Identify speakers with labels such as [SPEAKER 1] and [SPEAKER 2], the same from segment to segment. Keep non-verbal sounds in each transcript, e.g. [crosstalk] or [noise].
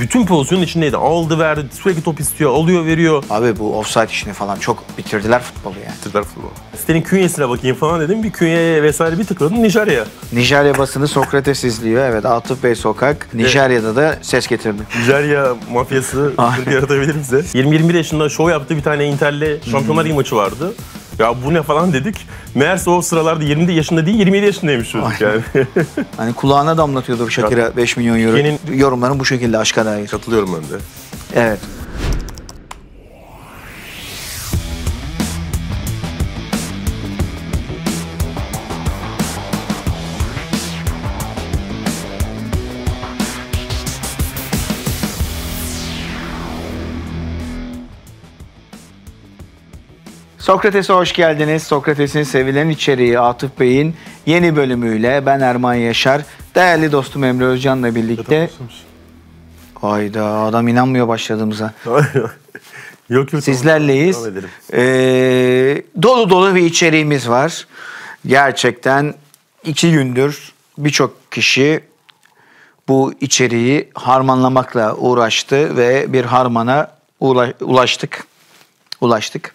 [SPEAKER 1] bütün pozisyonun içindeydi. Aldı verdi sürekli top istiyor alıyor veriyor. Abi bu offside işini falan çok bitirdiler futbolu yani. Bitirdiler futbolu. Senin künyesine bakayım falan dedim. Bir künyeye vesaire bir tıkladım
[SPEAKER 2] Nijerya. Nijerya basını Sokrates izliyor. Evet Atıf Bey sokak. Nijerya'da da ses getirdi.
[SPEAKER 1] Nijerya mafyası [laughs] yaratabilir bize. 20-21 yaşında şov yaptığı bir tane Inter'le Şampiyonlar maçı vardı. Ya bu ne falan dedik. Meğerse o sıralarda 20 yaşında değil 27 yaşındaymış çocuk yani. [laughs] hani kulağına damlatıyordur Shakira 5 milyon euro. Yeni...
[SPEAKER 2] Yorumların bu şekilde aşka
[SPEAKER 1] dair. Katılıyorum ben de.
[SPEAKER 2] Evet. Sokrates'e hoş geldiniz. Sokrates'in sevilen içeriği Atıf Bey'in yeni bölümüyle ben Erman Yaşar, değerli dostum Emre Özcan'la birlikte... Hayda adam inanmıyor başladığımıza. [laughs] yok yok. Sizlerleyiz. Ee, dolu dolu bir içeriğimiz var. Gerçekten iki gündür birçok kişi bu içeriği harmanlamakla uğraştı ve bir harmana ulaştık. Ulaştık.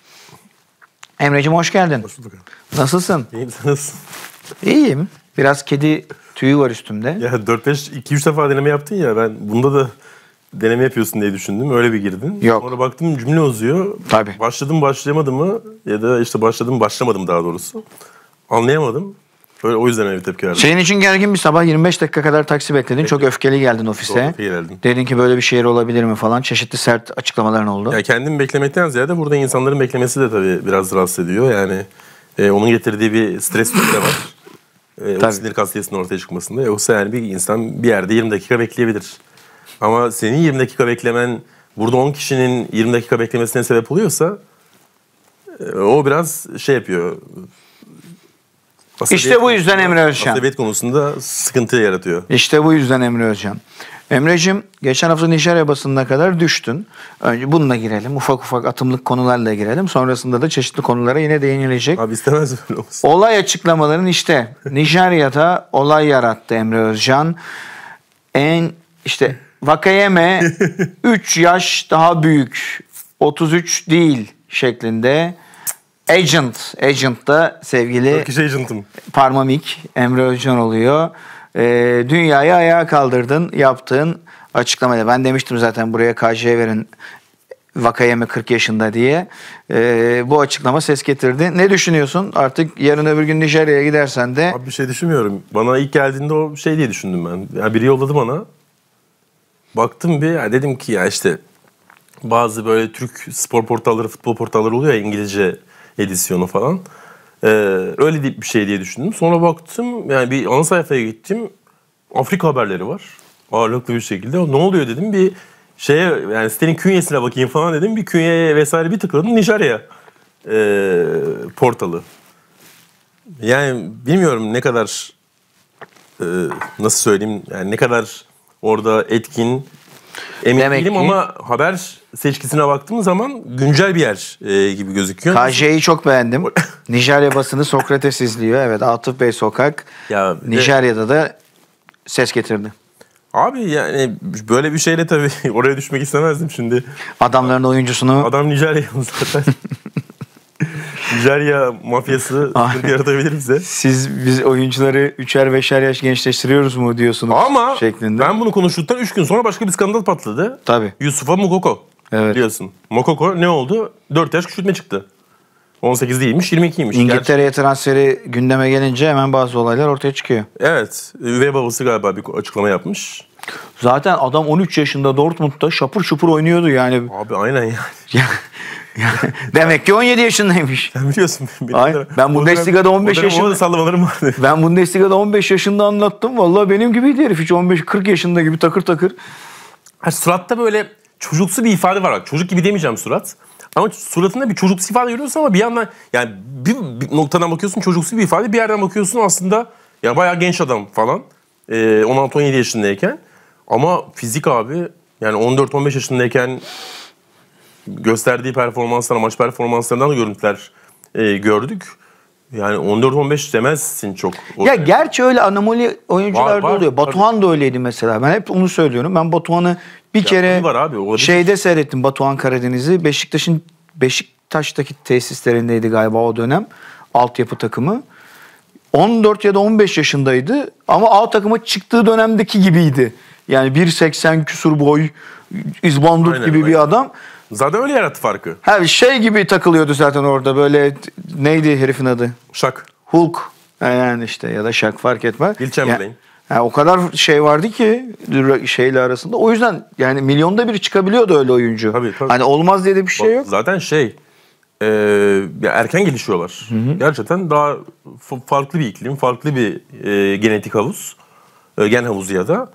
[SPEAKER 1] Emre'cim hoş geldin. Hoş bulduk. Nasılsın? İyiyim, nasılsın? İyiyim. Biraz kedi tüyü var üstümde. Ya 4-5, 2-3 defa deneme yaptın ya ben bunda da deneme yapıyorsun diye düşündüm. Öyle bir girdin. Yok. Sonra baktım cümle uzuyor. Tabii. Başladım başlayamadım mı ya da işte başladım başlamadım daha doğrusu. Anlayamadım. Öyle o yüzden öyle tepki verdim. Senin
[SPEAKER 2] için gergin bir sabah 25 dakika kadar taksi bekledin. Bekledim. Çok öfkeli geldin ofise. Çok
[SPEAKER 1] geldim. Dedin ki böyle bir şehir olabilir mi falan. Çeşitli sert açıklamaların oldu. Ya kendim beklemekten ziyade burada insanların beklemesi de tabii biraz rahatsız ediyor. Yani e, onun getirdiği bir stres de var. E, o sinir kastiyesinin ortaya çıkmasında. Yoksa yani bir insan bir yerde 20 dakika bekleyebilir. Ama senin 20 dakika beklemen burada 10 kişinin 20 dakika beklemesine sebep oluyorsa e, o biraz şey yapıyor Asabiyet işte bu yüzden Emre Özcan.
[SPEAKER 2] Asabiyet konusunda sıkıntı yaratıyor. İşte bu yüzden Emre Özcan. Emre'cim geçen hafta Nijerya basınına kadar düştün. Önce bununla girelim. Ufak ufak atımlık konularla girelim. Sonrasında da çeşitli konulara yine değinilecek. Abi istemez mi olsun. Olay açıklamaların işte [laughs] Nijerya'da olay yarattı Emre Özcan. En işte Vakayeme 3 [laughs] yaş daha büyük 33 değil şeklinde Agent. Agent da sevgili Turkish Agent'ım. Parmamik Emre Özcan oluyor. E, dünyayı ayağa kaldırdın yaptığın açıklamada. Ben demiştim zaten buraya KJ verin Vakayeme 40 yaşında diye. E,
[SPEAKER 1] bu açıklama ses getirdi. Ne düşünüyorsun? Artık yarın öbür gün Nijerya'ya gidersen de... Abi bir şey düşünmüyorum. Bana ilk geldiğinde o şey diye düşündüm ben. Yani biri yolladı bana. Baktım bir yani dedim ki ya işte bazı böyle Türk spor portalları, futbol portalları oluyor ya İngilizce edisyonu falan. Ee, öyle deyip bir şey diye düşündüm. Sonra baktım yani bir ana sayfaya gittim. Afrika haberleri var. Ağırlıklı bir şekilde. Ne oluyor dedim bir şeye yani sitenin künyesine bakayım falan dedim. Bir künyeye vesaire bir tıkladım Nijerya e, portalı. Yani bilmiyorum ne kadar e, nasıl söyleyeyim yani ne kadar orada etkin Emin Demek değilim ki- ama haber seçkisine baktığım zaman güncel bir yer e, gibi gözüküyor. KJ'yi
[SPEAKER 2] çok beğendim. [laughs] Nijerya basını Sokrates izliyor. Evet Atıf Bey Sokak.
[SPEAKER 1] Ya, bir de- Nijerya'da da ses getirdi. Abi yani böyle bir şeyle tabii [laughs] oraya düşmek istemezdim şimdi. Adamların oyuncusunu Adam Nijeryalı [laughs] zaten. Nijerya mafyası [laughs] sıkıntı yaratabilir bize. Siz biz oyuncuları üçer beşer yaş gençleştiriyoruz mu diyorsunuz Ama şeklinde. ben bunu konuştuktan üç gün sonra başka bir skandal patladı. Tabii. Yusuf'a Mokoko Evet. Diyorsun. Mokoko ne oldu? 4 yaş küçültme çıktı. 18 değilmiş 22'ymiş. Gerçi- İngiltere'ye
[SPEAKER 2] transferi gündeme gelince hemen bazı olaylar ortaya çıkıyor.
[SPEAKER 1] Evet. Ve babası galiba bir açıklama yapmış. Zaten adam 13 yaşında Dortmund'da şapur şupur oynuyordu yani. Abi aynen yani. [laughs] Demek ki 17
[SPEAKER 2] yaşındaymış. Sen biliyorsun. Benim Ay, ben Bundesliga'da 15 yaşında. Ben vardı. Ben Bundesliga'da
[SPEAKER 1] 15 yaşında anlattım. Vallahi benim gibiydi herif. Hiç 15-40 yaşında gibi takır takır. Ha, suratta böyle çocuksu bir ifade var. Çocuk gibi demeyeceğim surat. Ama suratında bir çocuksu ifade görüyorsun ama bir yandan yani bir, bir noktadan bakıyorsun çocuksu bir ifade bir yerden bakıyorsun aslında ya bayağı genç adam falan. Ee, 16-17 yaşındayken. Ama fizik abi yani 14-15 yaşındayken gösterdiği performanslar, maç performanslarından da görüntüler e, gördük. Yani 14-15 demezsin çok. Oraya.
[SPEAKER 2] Ya gerçi öyle anomali oyuncular da oluyor. Batuhan tabii. da öyleydi mesela. Ben hep onu söylüyorum. Ben Batuhan'ı bir ya kere var abi, şeyde seyrettim Batuhan Karadeniz'i. Beşiktaş'ın Beşiktaş'taki tesislerindeydi galiba o dönem. Altyapı takımı. 14 ya da 15 yaşındaydı ama A takımı çıktığı dönemdeki gibiydi. Yani 1.80 küsur boy, izbandut aynen, gibi aynen. bir adam.
[SPEAKER 1] Zaten öyle yarattı farkı.
[SPEAKER 2] Ha şey gibi takılıyordu zaten orada böyle neydi herifin adı? Şak. Hulk. Yani işte ya da Şak fark etmez. Will Chamberlain. Yani o kadar şey vardı ki şeyle arasında. O yüzden yani
[SPEAKER 1] milyonda biri çıkabiliyordu öyle oyuncu. Tabii, tabii. Hani olmaz diye de bir şey yok. Zaten şey e, erken gelişiyorlar. Hı hı. Gerçekten daha farklı bir iklim, farklı bir e, genetik havuz. E, gen havuzu ya da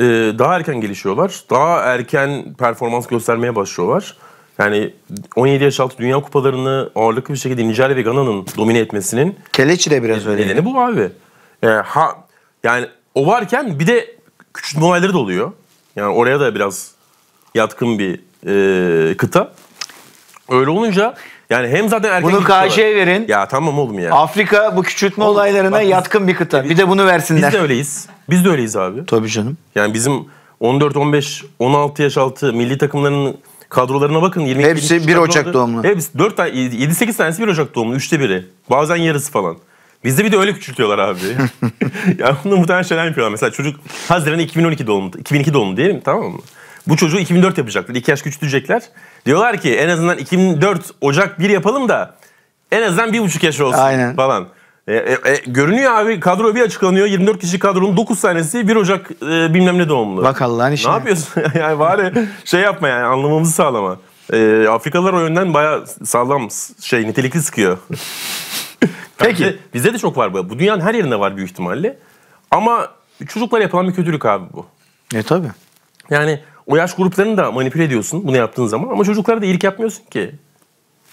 [SPEAKER 1] e, daha erken gelişiyorlar. Daha erken performans göstermeye başlıyorlar. Yani 17 yaş altı Dünya Kupalarını ağırlıklı bir şekilde Nijerya ve Gana'nın domine etmesinin Keleçi de biraz öyle. Nedeni bu abi. Yani, ee, ha, yani o varken bir de küçültme olayları da oluyor. Yani oraya da biraz yatkın bir e, kıta. Öyle olunca yani hem zaten erken Bunu KŞ'ye verin. Ya tamam oğlum ya.
[SPEAKER 2] Afrika bu küçültme oğlum, olaylarına bak, yatkın bir kıta. E, bir de bunu
[SPEAKER 1] versinler. Biz de öyleyiz. Biz de öyleyiz abi. Tabii canım. Yani bizim 14, 15, 16 yaş altı milli takımların kadrolarına bakın. 22 Hepsi 1 Ocak doğumlu. Hepsi 4 tane 7 8 tanesi 1 Ocak doğumlu. Üçte biri. Bazen yarısı falan. Bizde bir de öyle küçültüyorlar abi. [laughs] [laughs] ya bunu muhtemelen şeyler yapıyorlar. Mesela çocuk Haziran 2012 doğumlu, 2002 doğumlu diyelim tamam mı? Bu çocuğu 2004 yapacaklar. 2 yaş küçültecekler. Diyorlar ki en azından 2004 Ocak 1 yapalım da en azından bir buçuk yaş olsun Aynen. falan. E, e, e, görünüyor abi kadro bir açıklanıyor. 24 kişi kadronun 9 tanesi 1 Ocak e, bilmem ne doğumlu. Bak Allah'ın işine. Ne yapıyorsun? [laughs] yani bari şey yapma yani anlamamızı sağlama. E, Afrikalılar o yönden baya sağlam şey nitelikli sıkıyor. [laughs] Peki. Bizde, bizde de çok var bu. Bu dünyanın her yerinde var büyük ihtimalle. Ama çocuklara yapılan bir kötülük abi bu. E tabi. Yani o yaş gruplarını da manipüle ediyorsun bunu yaptığın zaman ama çocuklara da iyilik yapmıyorsun ki.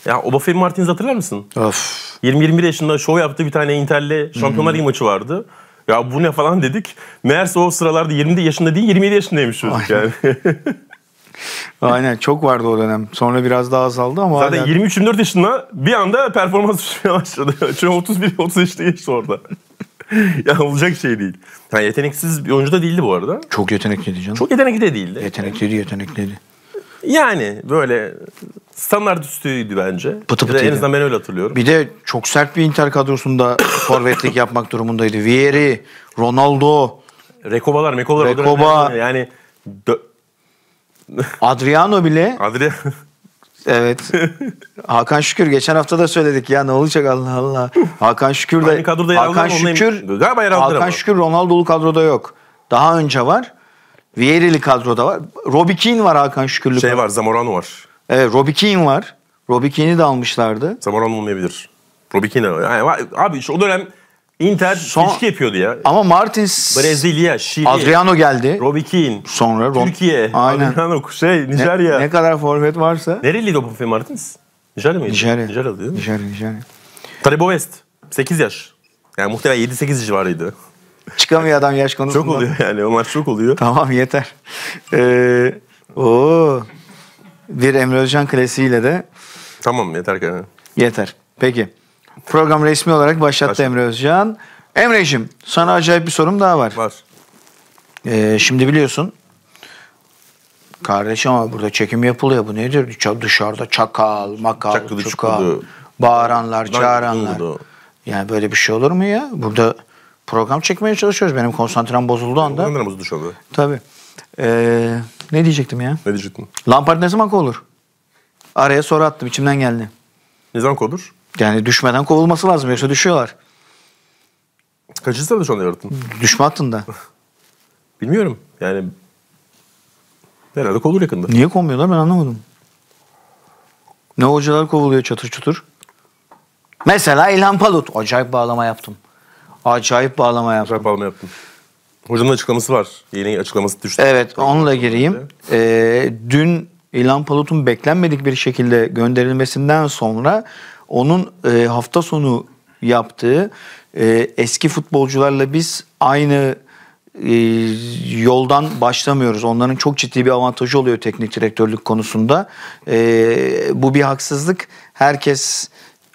[SPEAKER 1] Ya Obafe Martins hatırlar mısın? Of. 20-21 yaşında şov yaptığı bir tane Inter'le Şampiyonlar hmm. Ligi maçı vardı. Ya bu ne falan dedik. Meğerse o sıralarda 20 yaşında değil 27 yaşındaymış çocuk yani. [laughs]
[SPEAKER 2] Aynen çok vardı o dönem. Sonra biraz daha azaldı ama Zaten hala...
[SPEAKER 1] 23-24 yaşında bir anda performans [laughs] düşmeye başladı. Çünkü 31-30 yaşında geçti orada. ya olacak şey değil. Yani yeteneksiz bir oyuncu da değildi bu arada. Çok yetenekliydi canım. Çok yetenekli de değildi. Yetenekliydi yetenekliydi. Yani böyle standart üstüydü bence. Pıtı pıtı. En azından
[SPEAKER 2] ben öyle hatırlıyorum. Bir de çok sert bir Inter kadrosunda [coughs] forvetlik yapmak durumundaydı. Vieri, Ronaldo. Rekobalar, mekolar. Rekoba. Yani [laughs] Adriano bile. Adriano. Evet. [laughs] Hakan Şükür geçen hafta da söyledik ya ne olacak Allah Allah. Hakan Şükür de Hakan Şükür Galiba yer Hakan ama. Şükür Ronaldo'lu kadroda yok. Daha önce var. Vieira'li kadroda var. Robbie Keane
[SPEAKER 1] var Hakan Şükürlük. Şey var Zamorano var. Evet Robbie Keane var. Robbie Keane'i de almışlardı. Zamorano olmayabilir. Robbie Keane yani, abi işte o dönem Inter Son... ilişki yapıyordu ya. Ama Martins Brezilya, Şili. Adriano geldi. Robbie Keane. Sonra Rom... Türkiye. Aynen. Adriano şey Nijerya. Ne, ne kadar forvet varsa. Nereliydi o Buffy Martins? Nijerya mıydı? Nijerya. Nijerya değil mi? Nijerya, Nijerya. Taribo West. 8 yaş. Yani muhtemelen 7-8 civarıydı.
[SPEAKER 2] Çıkamıyor adam yaş konusunda. Çok oluyor
[SPEAKER 1] yani onlar çok oluyor. Tamam yeter. Ee,
[SPEAKER 2] oo. Bir Emre Özcan klasiğiyle de.
[SPEAKER 1] Tamam yeter ki.
[SPEAKER 2] Yeter. Peki. Program resmi olarak başlattı Baş... Emre Özcan. Emre'cim sana acayip bir sorum daha var. Var. Ee, şimdi biliyorsun Kardeşim ama burada çekim yapılıyor. Bu nedir? Dışarıda çakal, makal, Çakılı, çukal, çukudu. bağıranlar, çağıranlar. Yani böyle bir şey olur mu ya? Burada program çekmeye çalışıyoruz. Benim konsantrem bozuldu anda. Konsantrem bozuldu şu anda. Tabii. Ee, ne diyecektim ya? Ne diyecektin? Lampard ne zaman kovulur? Araya soru attım içimden geldi. Ne zaman kovulur? Yani düşmeden kovulması lazım yoksa düşüyorlar. Kaçıncı sırada şu anda yaratın? Hmm, düşme hattında. [laughs] Bilmiyorum yani herhalde kovulur yakında. Niye kovmuyorlar ben anlamadım. Ne hocalar kovuluyor çatır çutur. Mesela İlhan Palut. Acayip bağlama yaptım.
[SPEAKER 1] Acayip bağlama yaptım. Acayip bağlama yaptım. Hocamın açıklaması var. Yeni açıklaması düştü. Evet onunla gireyim. Ee,
[SPEAKER 2] dün İlhan Palut'un beklenmedik bir şekilde gönderilmesinden sonra onun e, hafta sonu yaptığı e, eski futbolcularla biz aynı e, yoldan başlamıyoruz. Onların çok ciddi bir avantajı oluyor teknik direktörlük konusunda. E, bu bir haksızlık. Herkes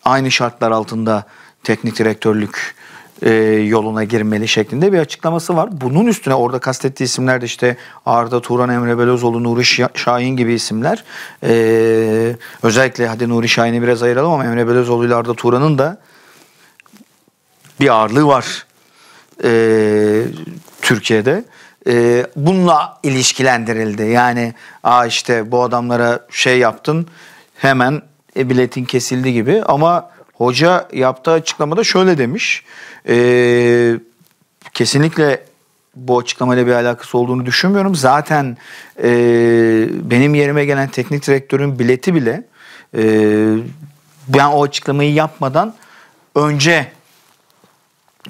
[SPEAKER 2] aynı şartlar altında teknik direktörlük e, yoluna girmeli şeklinde bir açıklaması var. Bunun üstüne orada kastettiği isimler de işte Arda Turan, Emre Belözoğlu, Nuri Şahin gibi isimler. E, özellikle hadi Nuri Şahin'i biraz ayıralım ama Emre Belözoğlu ile Arda Turan'ın da bir ağırlığı var e, Türkiye'de e, bununla ilişkilendirildi. Yani aa işte bu adamlara şey yaptın hemen e, biletin kesildi gibi ama Hoca yaptığı açıklamada şöyle demiş. E, kesinlikle bu açıklamayla bir alakası olduğunu düşünmüyorum. Zaten e, benim yerime gelen teknik direktörün bileti bile e, ben o açıklamayı yapmadan önce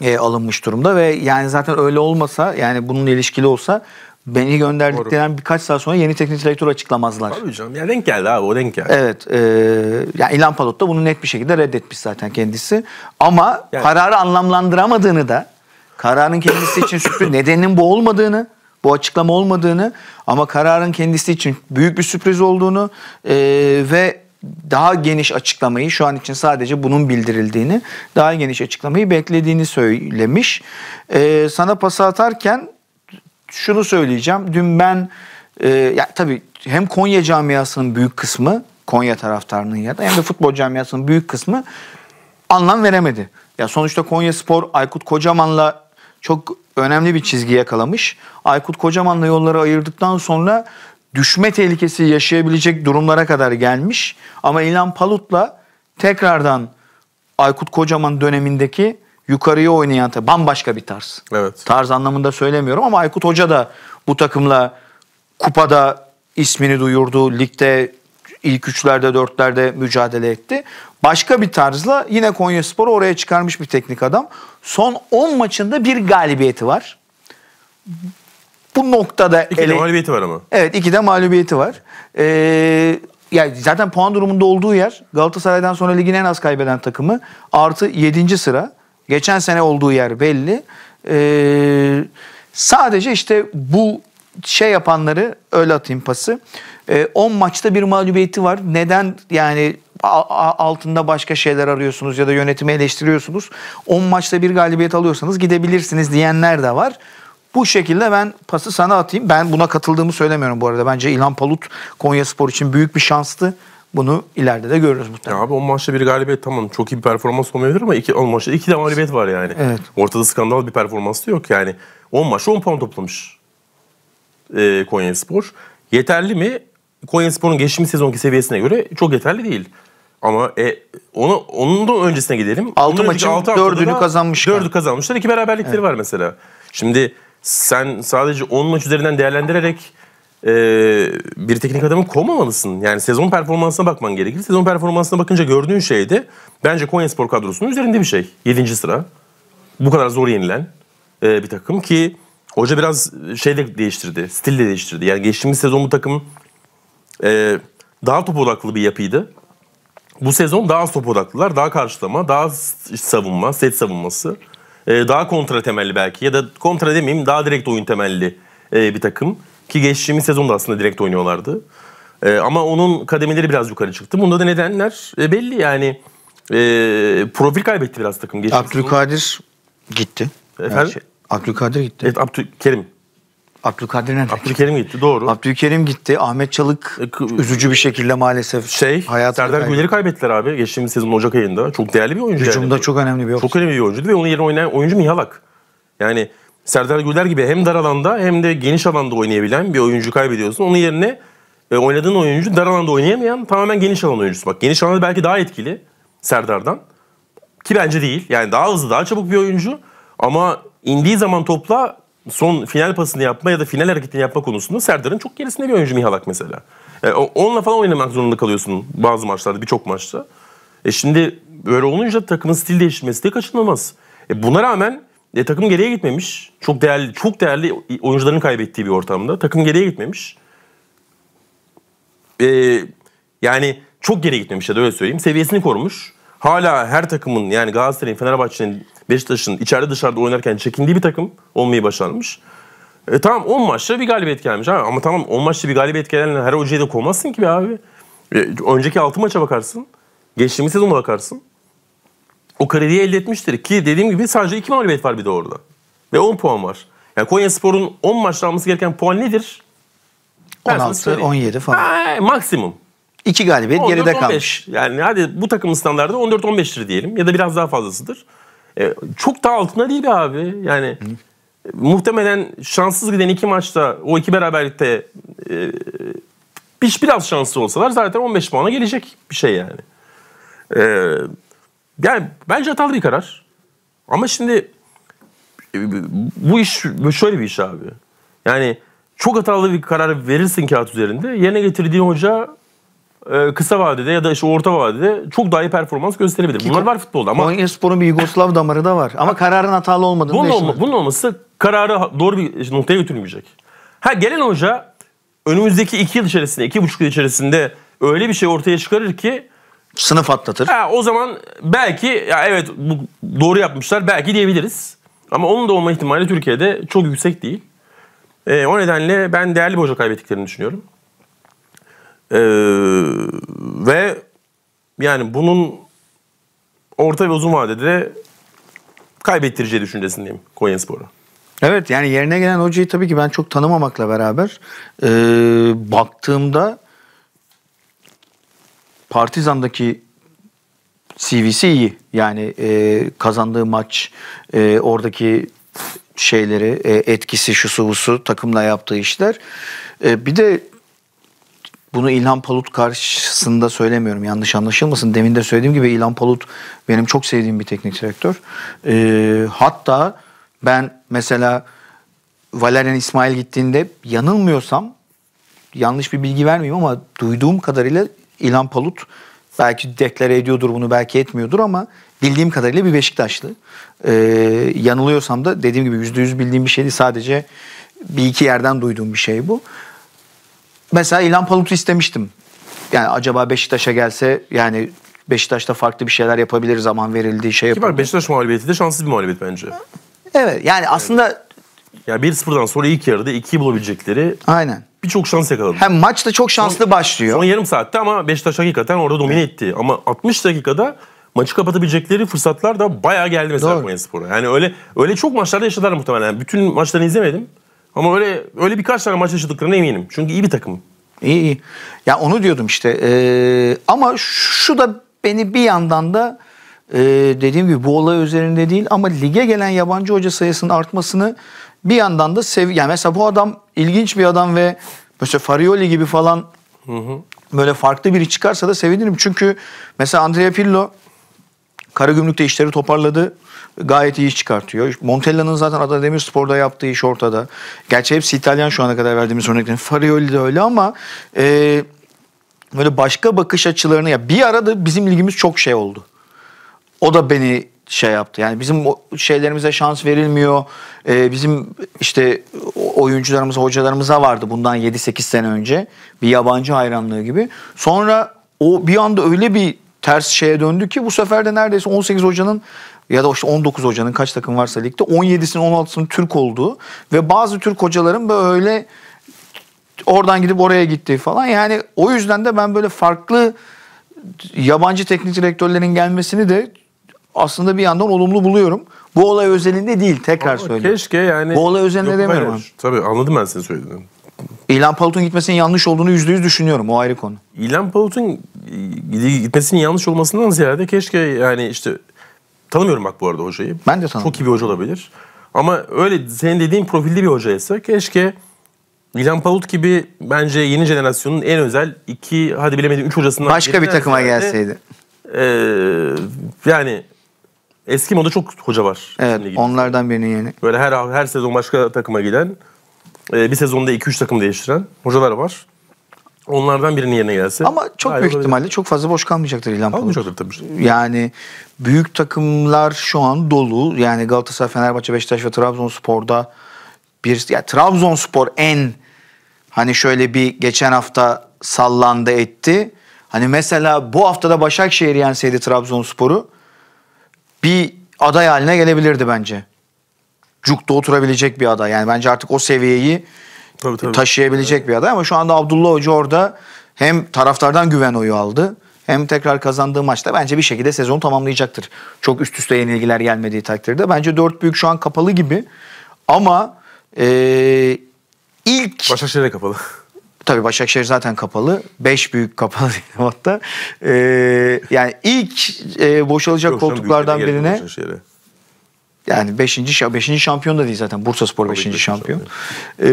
[SPEAKER 2] e, alınmış durumda ve yani zaten öyle olmasa yani bununla ilişkili olsa Beni gönderdikten birkaç saat sonra yeni teknik direktör açıklamazlar. Tabii canım ya denk geldi abi o denk geldi. Evet. E, yani İlhan Palot da bunu net bir şekilde reddetmiş zaten kendisi. Ama yani. kararı anlamlandıramadığını da kararın kendisi için [coughs] sürpriz nedeninin bu olmadığını bu açıklama olmadığını ama kararın kendisi için büyük bir sürpriz olduğunu e, ve daha geniş açıklamayı şu an için sadece bunun bildirildiğini daha geniş açıklamayı beklediğini söylemiş. E, sana pas atarken şunu söyleyeceğim. Dün ben e, ya tabii hem Konya camiasının büyük kısmı Konya taraftarının ya da hem de futbol camiasının büyük kısmı anlam veremedi. Ya sonuçta Konya Spor Aykut Kocaman'la çok önemli bir çizgi yakalamış. Aykut Kocaman'la yolları ayırdıktan sonra düşme tehlikesi yaşayabilecek durumlara kadar gelmiş. Ama İlhan Palut'la tekrardan Aykut Kocaman dönemindeki yukarıya oynayan bambaşka bir tarz. Evet. Tarz anlamında söylemiyorum ama Aykut Hoca da bu takımla kupada ismini duyurdu. Ligde ilk üçlerde dörtlerde mücadele etti. Başka bir tarzla yine Konya Spor'u oraya çıkarmış bir teknik adam. Son 10 maçında bir galibiyeti var. Bu noktada... İki ele... de mağlubiyeti var ama. Evet iki de mağlubiyeti var. Ee, yani zaten puan durumunda olduğu yer Galatasaray'dan sonra ligin en az kaybeden takımı. Artı 7. sıra. Geçen sene olduğu yer belli. Ee, sadece işte bu şey yapanları öyle atayım pası. 10 ee, maçta bir mağlubiyeti var. Neden yani altında başka şeyler arıyorsunuz ya da yönetimi eleştiriyorsunuz. 10 maçta bir galibiyet alıyorsanız gidebilirsiniz diyenler de var. Bu şekilde ben pası sana atayım. Ben buna katıldığımı söylemiyorum bu arada. Bence İlhan Palut Konya Spor için büyük bir şanstı. Bunu ileride de görürüz
[SPEAKER 1] muhtemelen. Ya abi 10 maçta bir galibiyet tamam çok iyi bir performans olmayabilir ama 2, 10 maçta 2 de mağlubiyet var yani. Evet. Ortada skandal bir performans da yok yani. 10 maç 10 puan toplamış e, Konya Spor. Yeterli mi? Konya Spor'un geçmiş sezonki seviyesine göre çok yeterli değil. Ama e, onu onun da öncesine gidelim. 6 maçın 4'ünü kazanmışlar. 4'ü kazanmışlar. İki beraberlikleri evet. var mesela. Şimdi sen sadece 10 maç üzerinden değerlendirerek e, bir teknik adamı kovmamalısın. Yani sezon performansına bakman gerekir. Sezon performansına bakınca gördüğün şeydi de bence Konyaspor kadrosunun üzerinde bir şey. 7. sıra. Bu kadar zor yenilen e, bir takım ki hoca biraz şey de değiştirdi. Stil de değiştirdi. Yani geçtiğimiz sezon bu takım e, daha top odaklı bir yapıydı. Bu sezon daha top odaklılar, daha karşılama, daha savunma, set savunması. E, daha kontra temelli belki ya da kontra demeyeyim daha direkt oyun temelli e, bir takım. Ki geçtiğimiz sezonda aslında direkt oynuyorlardı. E, ama onun kademeleri biraz yukarı çıktı. Bunda da nedenler e, belli yani. E, profil kaybetti biraz takım. Geçtiğimiz Abdülkadir gitti. Efendim? Şey.
[SPEAKER 2] Abdülkadir gitti. Evet Abdülkerim. Abdülkadir nerede? Abdülkerim gitti doğru. Abdülkerim gitti. Ahmet
[SPEAKER 1] Çalık e, üzücü bir şekilde maalesef şey hayatını Serdar Güler'i kaybettiler abi. Geçtiğimiz sezon Ocak ayında. Çok değerli bir oyuncu. Hücumda yani. çok önemli bir oyuncu. Çok önemli bir oyuncuydu ve onun yerine oynayan oyuncu Mihalak. Yani Serdar Güler gibi hem dar alanda hem de geniş alanda oynayabilen bir oyuncu kaybediyorsun. Onun yerine e, oynadığın oyuncu dar alanda oynayamayan tamamen geniş alan oyuncusu. Bak geniş alanda belki daha etkili Serdar'dan. Ki bence değil. Yani daha hızlı, daha çabuk bir oyuncu. Ama indiği zaman topla son final pasını yapma ya da final hareketini yapma konusunda Serdar'ın çok gerisinde bir oyuncu Mihalak mesela. Yani e, onunla falan oynamak zorunda kalıyorsun bazı maçlarda, birçok maçta. E şimdi böyle olunca takımın stil değiştirmesi de kaçınılmaz. E buna rağmen e, takım geriye gitmemiş. Çok değerli çok değerli oyuncuların kaybettiği bir ortamda takım geriye gitmemiş. E, yani çok geriye gitmemiş ya da öyle söyleyeyim. Seviyesini korumuş. Hala her takımın yani Galatasaray'ın, Fenerbahçe'nin, Beşiktaş'ın içeride dışarıda oynarken çekindiği bir takım olmayı başarmış. E, tamam 10 maçta bir galibiyet gelmiş abi. Ama tamam 10 maçta bir galibiyet gelenle her hocayı da kovmazsın ki be abi. E, önceki 6 maça bakarsın. Geçtiğimiz sezona bakarsın o krediyi elde etmiştir. Ki dediğim gibi sadece 2 mağlubiyet var bir de orada. Ve 10 puan var. Yani Konya Spor'un 10 maçta alması gereken puan nedir? Ben 16, 17 falan. Ha, maksimum. 2 galibiyet 14, geride 15. kalmış. Yani hadi bu takımın standartı 14-15'tir diyelim. Ya da biraz daha fazlasıdır. E, çok daha altına değil be abi. Yani Hı. muhtemelen şanssız giden iki maçta o iki beraberlikte e, biraz şanslı olsalar zaten 15 puana gelecek bir şey yani. E, yani bence hatalı bir karar. Ama şimdi e, bu iş şöyle bir iş abi. Yani çok hatalı bir karar verirsin kağıt üzerinde. Yerine getirdiğin hoca e, kısa vadede ya da işte orta vadede çok daha iyi performans gösterebilir. Ki Bunlar var futbolda ama...
[SPEAKER 2] Konya Spor'un bir Yugoslav damarı da var. Ama kararın hatalı olmadığını bunun, olma,
[SPEAKER 1] bunun olması kararı doğru bir noktaya götürmeyecek. Ha gelen hoca önümüzdeki iki yıl içerisinde, iki buçuk yıl içerisinde öyle bir şey ortaya çıkarır ki Sınıf atlatır. Ha, o zaman belki ya evet bu doğru yapmışlar belki diyebiliriz. Ama onun da olma ihtimali Türkiye'de çok yüksek değil. E, o nedenle ben değerli bir hoca kaybettiklerini düşünüyorum. E, ve yani bunun orta ve uzun vadede kaybettireceği düşüncesindeyim Konyaspor'a.
[SPEAKER 2] Evet yani yerine gelen hocayı tabii ki ben çok tanımamakla beraber e, baktığımda Partizan'daki CV'si iyi. Yani e, kazandığı maç, e, oradaki şeyleri, e, etkisi, şu suvusu, takımla yaptığı işler. E, bir de bunu İlhan Palut karşısında söylemiyorum. Yanlış anlaşılmasın. Demin de söylediğim gibi İlhan Palut benim çok sevdiğim bir teknik direktör. E, hatta ben mesela Valerian İsmail gittiğinde yanılmıyorsam yanlış bir bilgi vermeyeyim ama duyduğum kadarıyla İlhan Palut belki deklare ediyordur bunu belki etmiyordur ama bildiğim kadarıyla bir Beşiktaşlı. Ee, yanılıyorsam da dediğim gibi yüzde yüz bildiğim bir şeydi sadece bir iki yerden duyduğum bir şey bu. Mesela İlhan Palut'u istemiştim. Yani acaba Beşiktaş'a gelse yani Beşiktaş'ta farklı bir şeyler
[SPEAKER 1] yapabilir zaman verildiği şey yapabilir. Ki bak Beşiktaş muhalefeti de şanssız bir muhalefet bence. Evet yani aslında... Yani, yani 1-0'dan sonra ilk yarıda 2'yi bulabilecekleri... Aynen birçok şans yakaladı. Hem maç da çok şanslı son, başlıyor. Son yarım saatte ama Beşiktaş hakikaten orada domine evet. etti. Ama 60 dakikada maçı kapatabilecekleri fırsatlar da bayağı geldi mesela Konyaspor'a. Yani öyle öyle çok maçlarda yaşadılar muhtemelen. Yani bütün maçlarını izlemedim. Ama öyle öyle birkaç tane maç yaşadıklarına eminim. Çünkü iyi bir takım. İyi iyi. Ya onu diyordum işte. Ee, ama şu da beni bir yandan da
[SPEAKER 2] e, dediğim gibi bu olay üzerinde değil ama lige gelen yabancı hoca sayısının artmasını bir yandan da sev yani mesela bu adam ilginç bir adam ve mesela Farioli gibi falan hı hı. böyle farklı biri çıkarsa da sevinirim. Çünkü mesela Andrea Pirlo Karagümrük'te işleri toparladı. Gayet iyi iş çıkartıyor. Montella'nın zaten Adana Demirspor'da yaptığı iş ortada. Gerçi hepsi İtalyan şu ana kadar verdiğimiz örneklerin. Farioli de öyle ama e, böyle başka bakış açılarını ya bir arada bizim ligimiz çok şey oldu. O da beni şey yaptı. Yani bizim şeylerimize şans verilmiyor. Ee, bizim işte oyuncularımız, hocalarımıza vardı bundan 7-8 sene önce. Bir yabancı hayranlığı gibi. Sonra o bir anda öyle bir ters şeye döndü ki bu sefer de neredeyse 18 hocanın ya da işte 19 hocanın kaç takım varsa ligde 17'sinin 16'sının Türk olduğu ve bazı Türk hocaların böyle oradan gidip oraya gittiği falan. Yani o yüzden de ben böyle farklı yabancı teknik direktörlerin gelmesini de aslında bir yandan olumlu buluyorum. Bu olay özelinde değil tekrar Ama söyleyeyim. Keşke yani. Bu
[SPEAKER 1] olay özelinde Yok, demiyorum. Hayır. Tabii anladım ben seni söylediğini. İlhan Palut'un gitmesinin yanlış olduğunu yüzde yüz düşünüyorum. O ayrı konu. İlhan Palut'un e, gitmesinin yanlış olmasından ziyade keşke yani işte tanımıyorum bak bu arada hocayı. Ben de tanımıyorum. Çok iyi bir hoca olabilir. Ama öyle senin dediğin profilde bir hocaysa keşke İlhan Palut gibi bence yeni jenerasyonun en özel iki hadi bilemedim üç hocasından başka bir takıma ziyade, gelseydi. E, yani Eski moda çok hoca var. Evet onlardan birinin yeni. Böyle her her sezon başka takıma giden, e, bir sezonda 2-3 takım değiştiren hocalar var. Onlardan birinin yerine gelse. Ama çok büyük olabilir. ihtimalle
[SPEAKER 2] çok fazla boş kalmayacaktır İlhan Palut. Kalmayacaktır tabii. Yani büyük takımlar şu an dolu. Yani Galatasaray, Fenerbahçe, Beşiktaş ve Trabzonspor'da bir ya yani Trabzonspor en hani şöyle bir geçen hafta sallandı etti. Hani mesela bu haftada Başakşehir yenseydi Trabzonspor'u bir aday haline gelebilirdi bence. Cuk'ta oturabilecek bir aday. Yani bence artık o seviyeyi tabii, tabii. taşıyabilecek evet. bir aday. Ama şu anda Abdullah Hoca orada hem taraftardan güven oyu aldı hem tekrar kazandığı maçta bence bir şekilde sezonu tamamlayacaktır. Çok üst üste yenilgiler gelmediği takdirde. Bence dört büyük şu an kapalı gibi ama e, ilk... Başakşehir'e kapalı. Tabii Başakşehir zaten kapalı. Beş büyük kapalı [laughs] hatta. Ee, yani ilk e, boşalacak Yok, koltuklardan birine... Yani beşinci beşinci şampiyon da değil zaten. Bursa
[SPEAKER 1] Spor 5. şampiyon. Ee,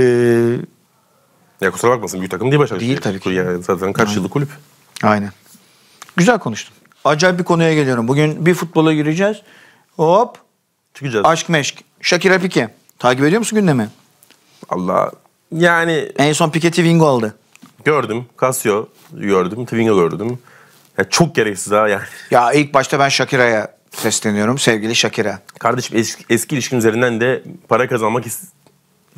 [SPEAKER 1] ya kusura bakmasın büyük takım değil Başakşehir. Değil tabii ki. Yani zaten kaç yıllık kulüp. Aynen. Güzel konuştum. Acayip bir konuya geliyorum. Bugün
[SPEAKER 2] bir futbola gireceğiz. Hop. Çıkacağız. Aşk meşk. Şakir Apike. Takip ediyor musun gündemi?
[SPEAKER 1] Allah yani En son Piquet Twingo aldı. gördüm. Casio gördüm. Twingo gördüm. Ya çok gereksiz ha yani. [laughs] Ya ilk başta ben Shakira'ya sesleniyorum. Sevgili Shakira. Kardeşim eski, eski ilişkin üzerinden de para kazanmak is-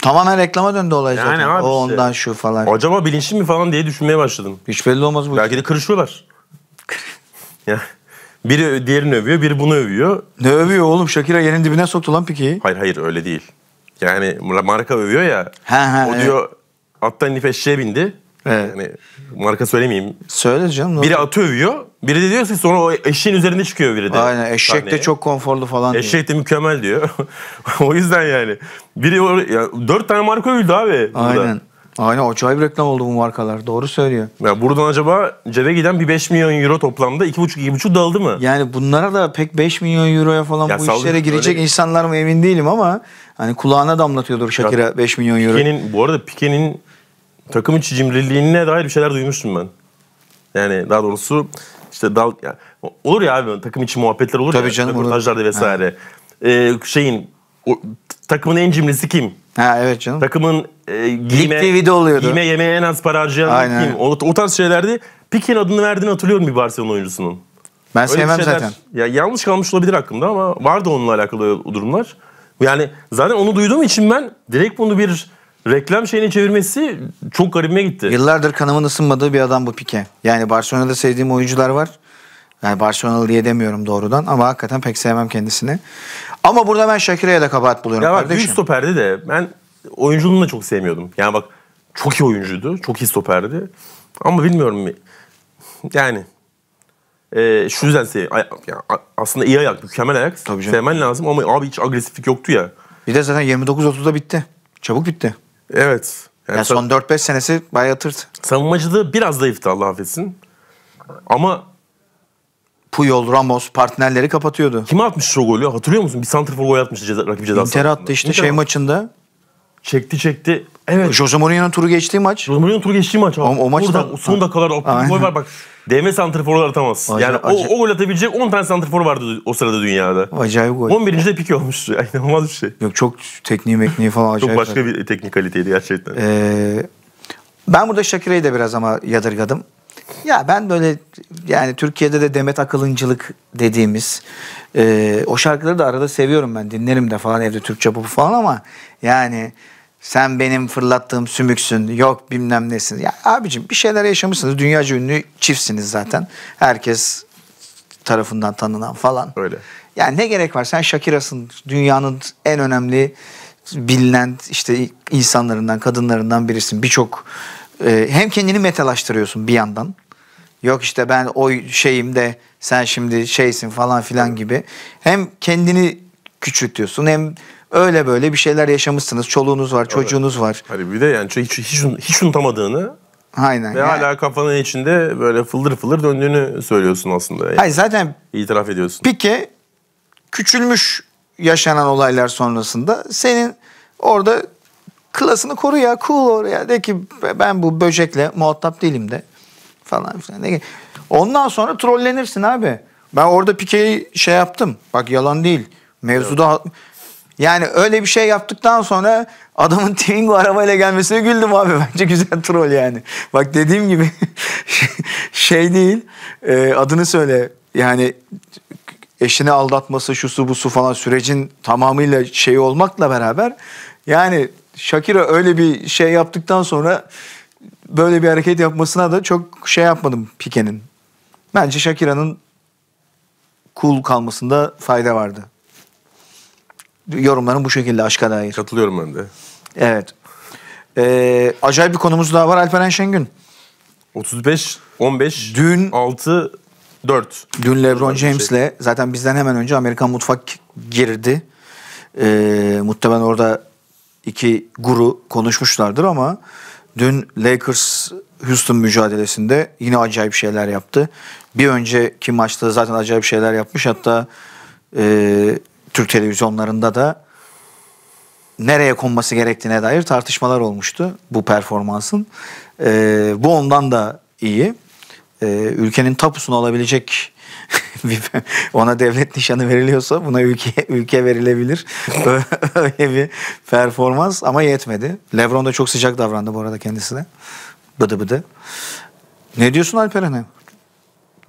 [SPEAKER 2] Tamamen reklama döndü olay zaten. Yani abi o işte. ondan
[SPEAKER 1] şu falan. Acaba bilinçli mi falan diye düşünmeye başladım. Hiç belli olmaz bu. Belki de kırışıyorlar. [laughs] ya biri diğerini övüyor, biri bunu övüyor. Ne övüyor oğlum Shakira yerin dibine soktu lan Pique'yi. Hayır hayır öyle değil. Yani marka övüyor ya. Ha, ha, o evet. diyor attan inip eşeğe bindi. Evet. Yani marka söylemeyeyim. Söyle canım. Biri atı övüyor. Biri de diyor ki sonra o eşeğin üzerinde çıkıyor biri de. Aynen eşek sahneye. de çok konforlu falan Eşek diyor. de mükemmel diyor. [laughs] o yüzden yani. Biri
[SPEAKER 2] o, ya, dört tane marka övüldü abi. Aynen. Burada. Aynen acayip reklam oldu bu markalar. Doğru söylüyor.
[SPEAKER 1] Ya buradan acaba cebe giden bir 5 milyon euro toplamda 2,5-2,5 daldı mı? Yani bunlara
[SPEAKER 2] da pek 5 milyon euroya falan ya bu işlere girecek öyle... insanlar mı emin değilim ama Hani kulağına
[SPEAKER 1] damlatıyordur Shakira 5 milyon euro. Pike'nin, bu arada Pike'nin takım içi cimriliğine dair bir şeyler duymuştum ben. Yani daha doğrusu işte dal ya, olur ya abi takım içi muhabbetler olur Tabii ya. Canım, röportajlarda vesaire. Ee, şeyin o, takımın en cimrisi kim? Ha evet canım. Takımın e, giyme Lig TV'de oluyordu. Giyime yemeğe en az para harcayan Aynen. kim? O, o tarz şeylerdi. Pike'nin adını verdiğini hatırlıyorum bir Barcelona oyuncusunun.
[SPEAKER 2] Ben Öyle sevmem şeyler, zaten.
[SPEAKER 1] Ya yanlış kalmış olabilir hakkımda ama vardı onunla alakalı durumlar. Yani zaten onu duyduğum için ben direkt bunu bir reklam şeyine çevirmesi çok garibime gitti. Yıllardır kanımın ısınmadığı
[SPEAKER 2] bir adam bu Pique. Yani Barcelona'da sevdiğim oyuncular var. Yani Barcelona'lı diye demiyorum doğrudan
[SPEAKER 1] ama hakikaten pek sevmem kendisini. Ama burada ben Şakire'ye da kabahat buluyorum ya bak, kardeşim. Büyük stoperde de ben oyunculuğunu da çok sevmiyordum. Yani bak çok iyi oyuncuydu, çok iyi stoperdi. Ama bilmiyorum yani e, şu yüzden sev, aslında iyi ayak, mükemmel ayak. Tabii canım. Sevmen lazım ama abi hiç agresiflik yoktu ya. Bir de zaten 29-30'da bitti. Çabuk bitti. Evet. Yani, yani son 4-5 senesi bayağı tırt. Savunmacılığı biraz zayıftı Allah affetsin. Ama Puyol, Ramos partnerleri kapatıyordu. Kim atmış o golü? Hatırlıyor musun? Bir santrfor gol atmıştı ceza, rakip cezası. Inter attı işte Inter şey maçında.
[SPEAKER 2] Çekti çekti. Evet. Jose Mourinho'nun turu geçtiği maç. Jose Mourinho'nun turu geçtiği maç. Abi. O, o maç Buradan, son dakikalarda
[SPEAKER 1] o gol var bak. DM santrforlar atamaz. Acayip, yani o, o gol atabilecek 10 tane santrfor vardı o sırada dünyada. Acayip gol. 11. de pike olmuştu. Yani [laughs] inanılmaz bir şey. Yok çok tekniği mekniği falan acayip. çok başka var. bir teknik kaliteydi gerçekten.
[SPEAKER 2] Ee, ben burada Şakir'i de biraz ama yadırgadım. Ya ben böyle yani Türkiye'de de Demet Akılıncılık dediğimiz e, o şarkıları da arada seviyorum ben dinlerim de falan evde Türkçe bu falan ama yani sen benim fırlattığım sümüksün yok bilmem nesin. Ya abicim bir şeyler yaşamışsınız dünyaca ünlü çiftsiniz zaten herkes tarafından tanınan falan. Öyle. Yani ne gerek var sen Shakira'sın dünyanın en önemli bilinen işte insanlarından kadınlarından birisin birçok e, hem kendini metalaştırıyorsun bir yandan Yok işte ben o de sen şimdi şeysin falan filan gibi. Hem kendini küçültüyorsun hem öyle böyle bir şeyler yaşamışsınız.
[SPEAKER 1] Çoluğunuz var, çocuğunuz var. Hani bir de yani hiç hiç, hiç unutamadığını
[SPEAKER 2] Aynen. Ve yani. hala
[SPEAKER 1] kafanın içinde böyle fıldır fıldır döndüğünü söylüyorsun aslında. Yani. Hayır zaten itiraf ediyorsun. Pike küçülmüş yaşanan olaylar sonrasında senin
[SPEAKER 2] orada klasını koru ya cool or ya de ki ben bu böcekle muhatap değilim de falan filan. Ondan sonra trollenirsin abi. Ben orada Pike'yi şey yaptım. Bak yalan değil. Mevzuda evet. yani öyle bir şey yaptıktan sonra adamın Twingo arabayla gelmesine güldüm abi. [laughs] Bence güzel troll yani. Bak dediğim gibi [laughs] şey, şey değil. E, adını söyle. Yani eşini aldatması şu su bu su falan sürecin tamamıyla şey olmakla beraber yani Shakira öyle bir şey yaptıktan sonra böyle bir hareket yapmasına da çok şey yapmadım Pike'nin. Bence Shakira'nın cool kalmasında fayda vardı. Yorumlarım bu şekilde aşka dair. Katılıyorum ben de. Evet. Ee, acayip bir konumuz daha var Alperen Şengün. 35, 15, Dün, 6, 4. Dün LeBron James'le şey. zaten bizden hemen önce Amerikan mutfak girdi. Ee, muhtemelen orada iki guru konuşmuşlardır ama Dün Lakers Houston mücadelesinde yine acayip şeyler yaptı. Bir önceki maçta zaten acayip şeyler yapmış. Hatta e, Türk televizyonlarında da nereye konması gerektiğine dair tartışmalar olmuştu bu performansın. E, bu ondan da iyi. E, ülkenin tapusunu alabilecek [laughs] ona devlet nişanı veriliyorsa buna ülke ülke verilebilir. [laughs] Öyle bir performans ama yetmedi. Lebron da çok sıcak davrandı bu arada kendisine. Bıdı bıdı. Ne diyorsun Alperen'e?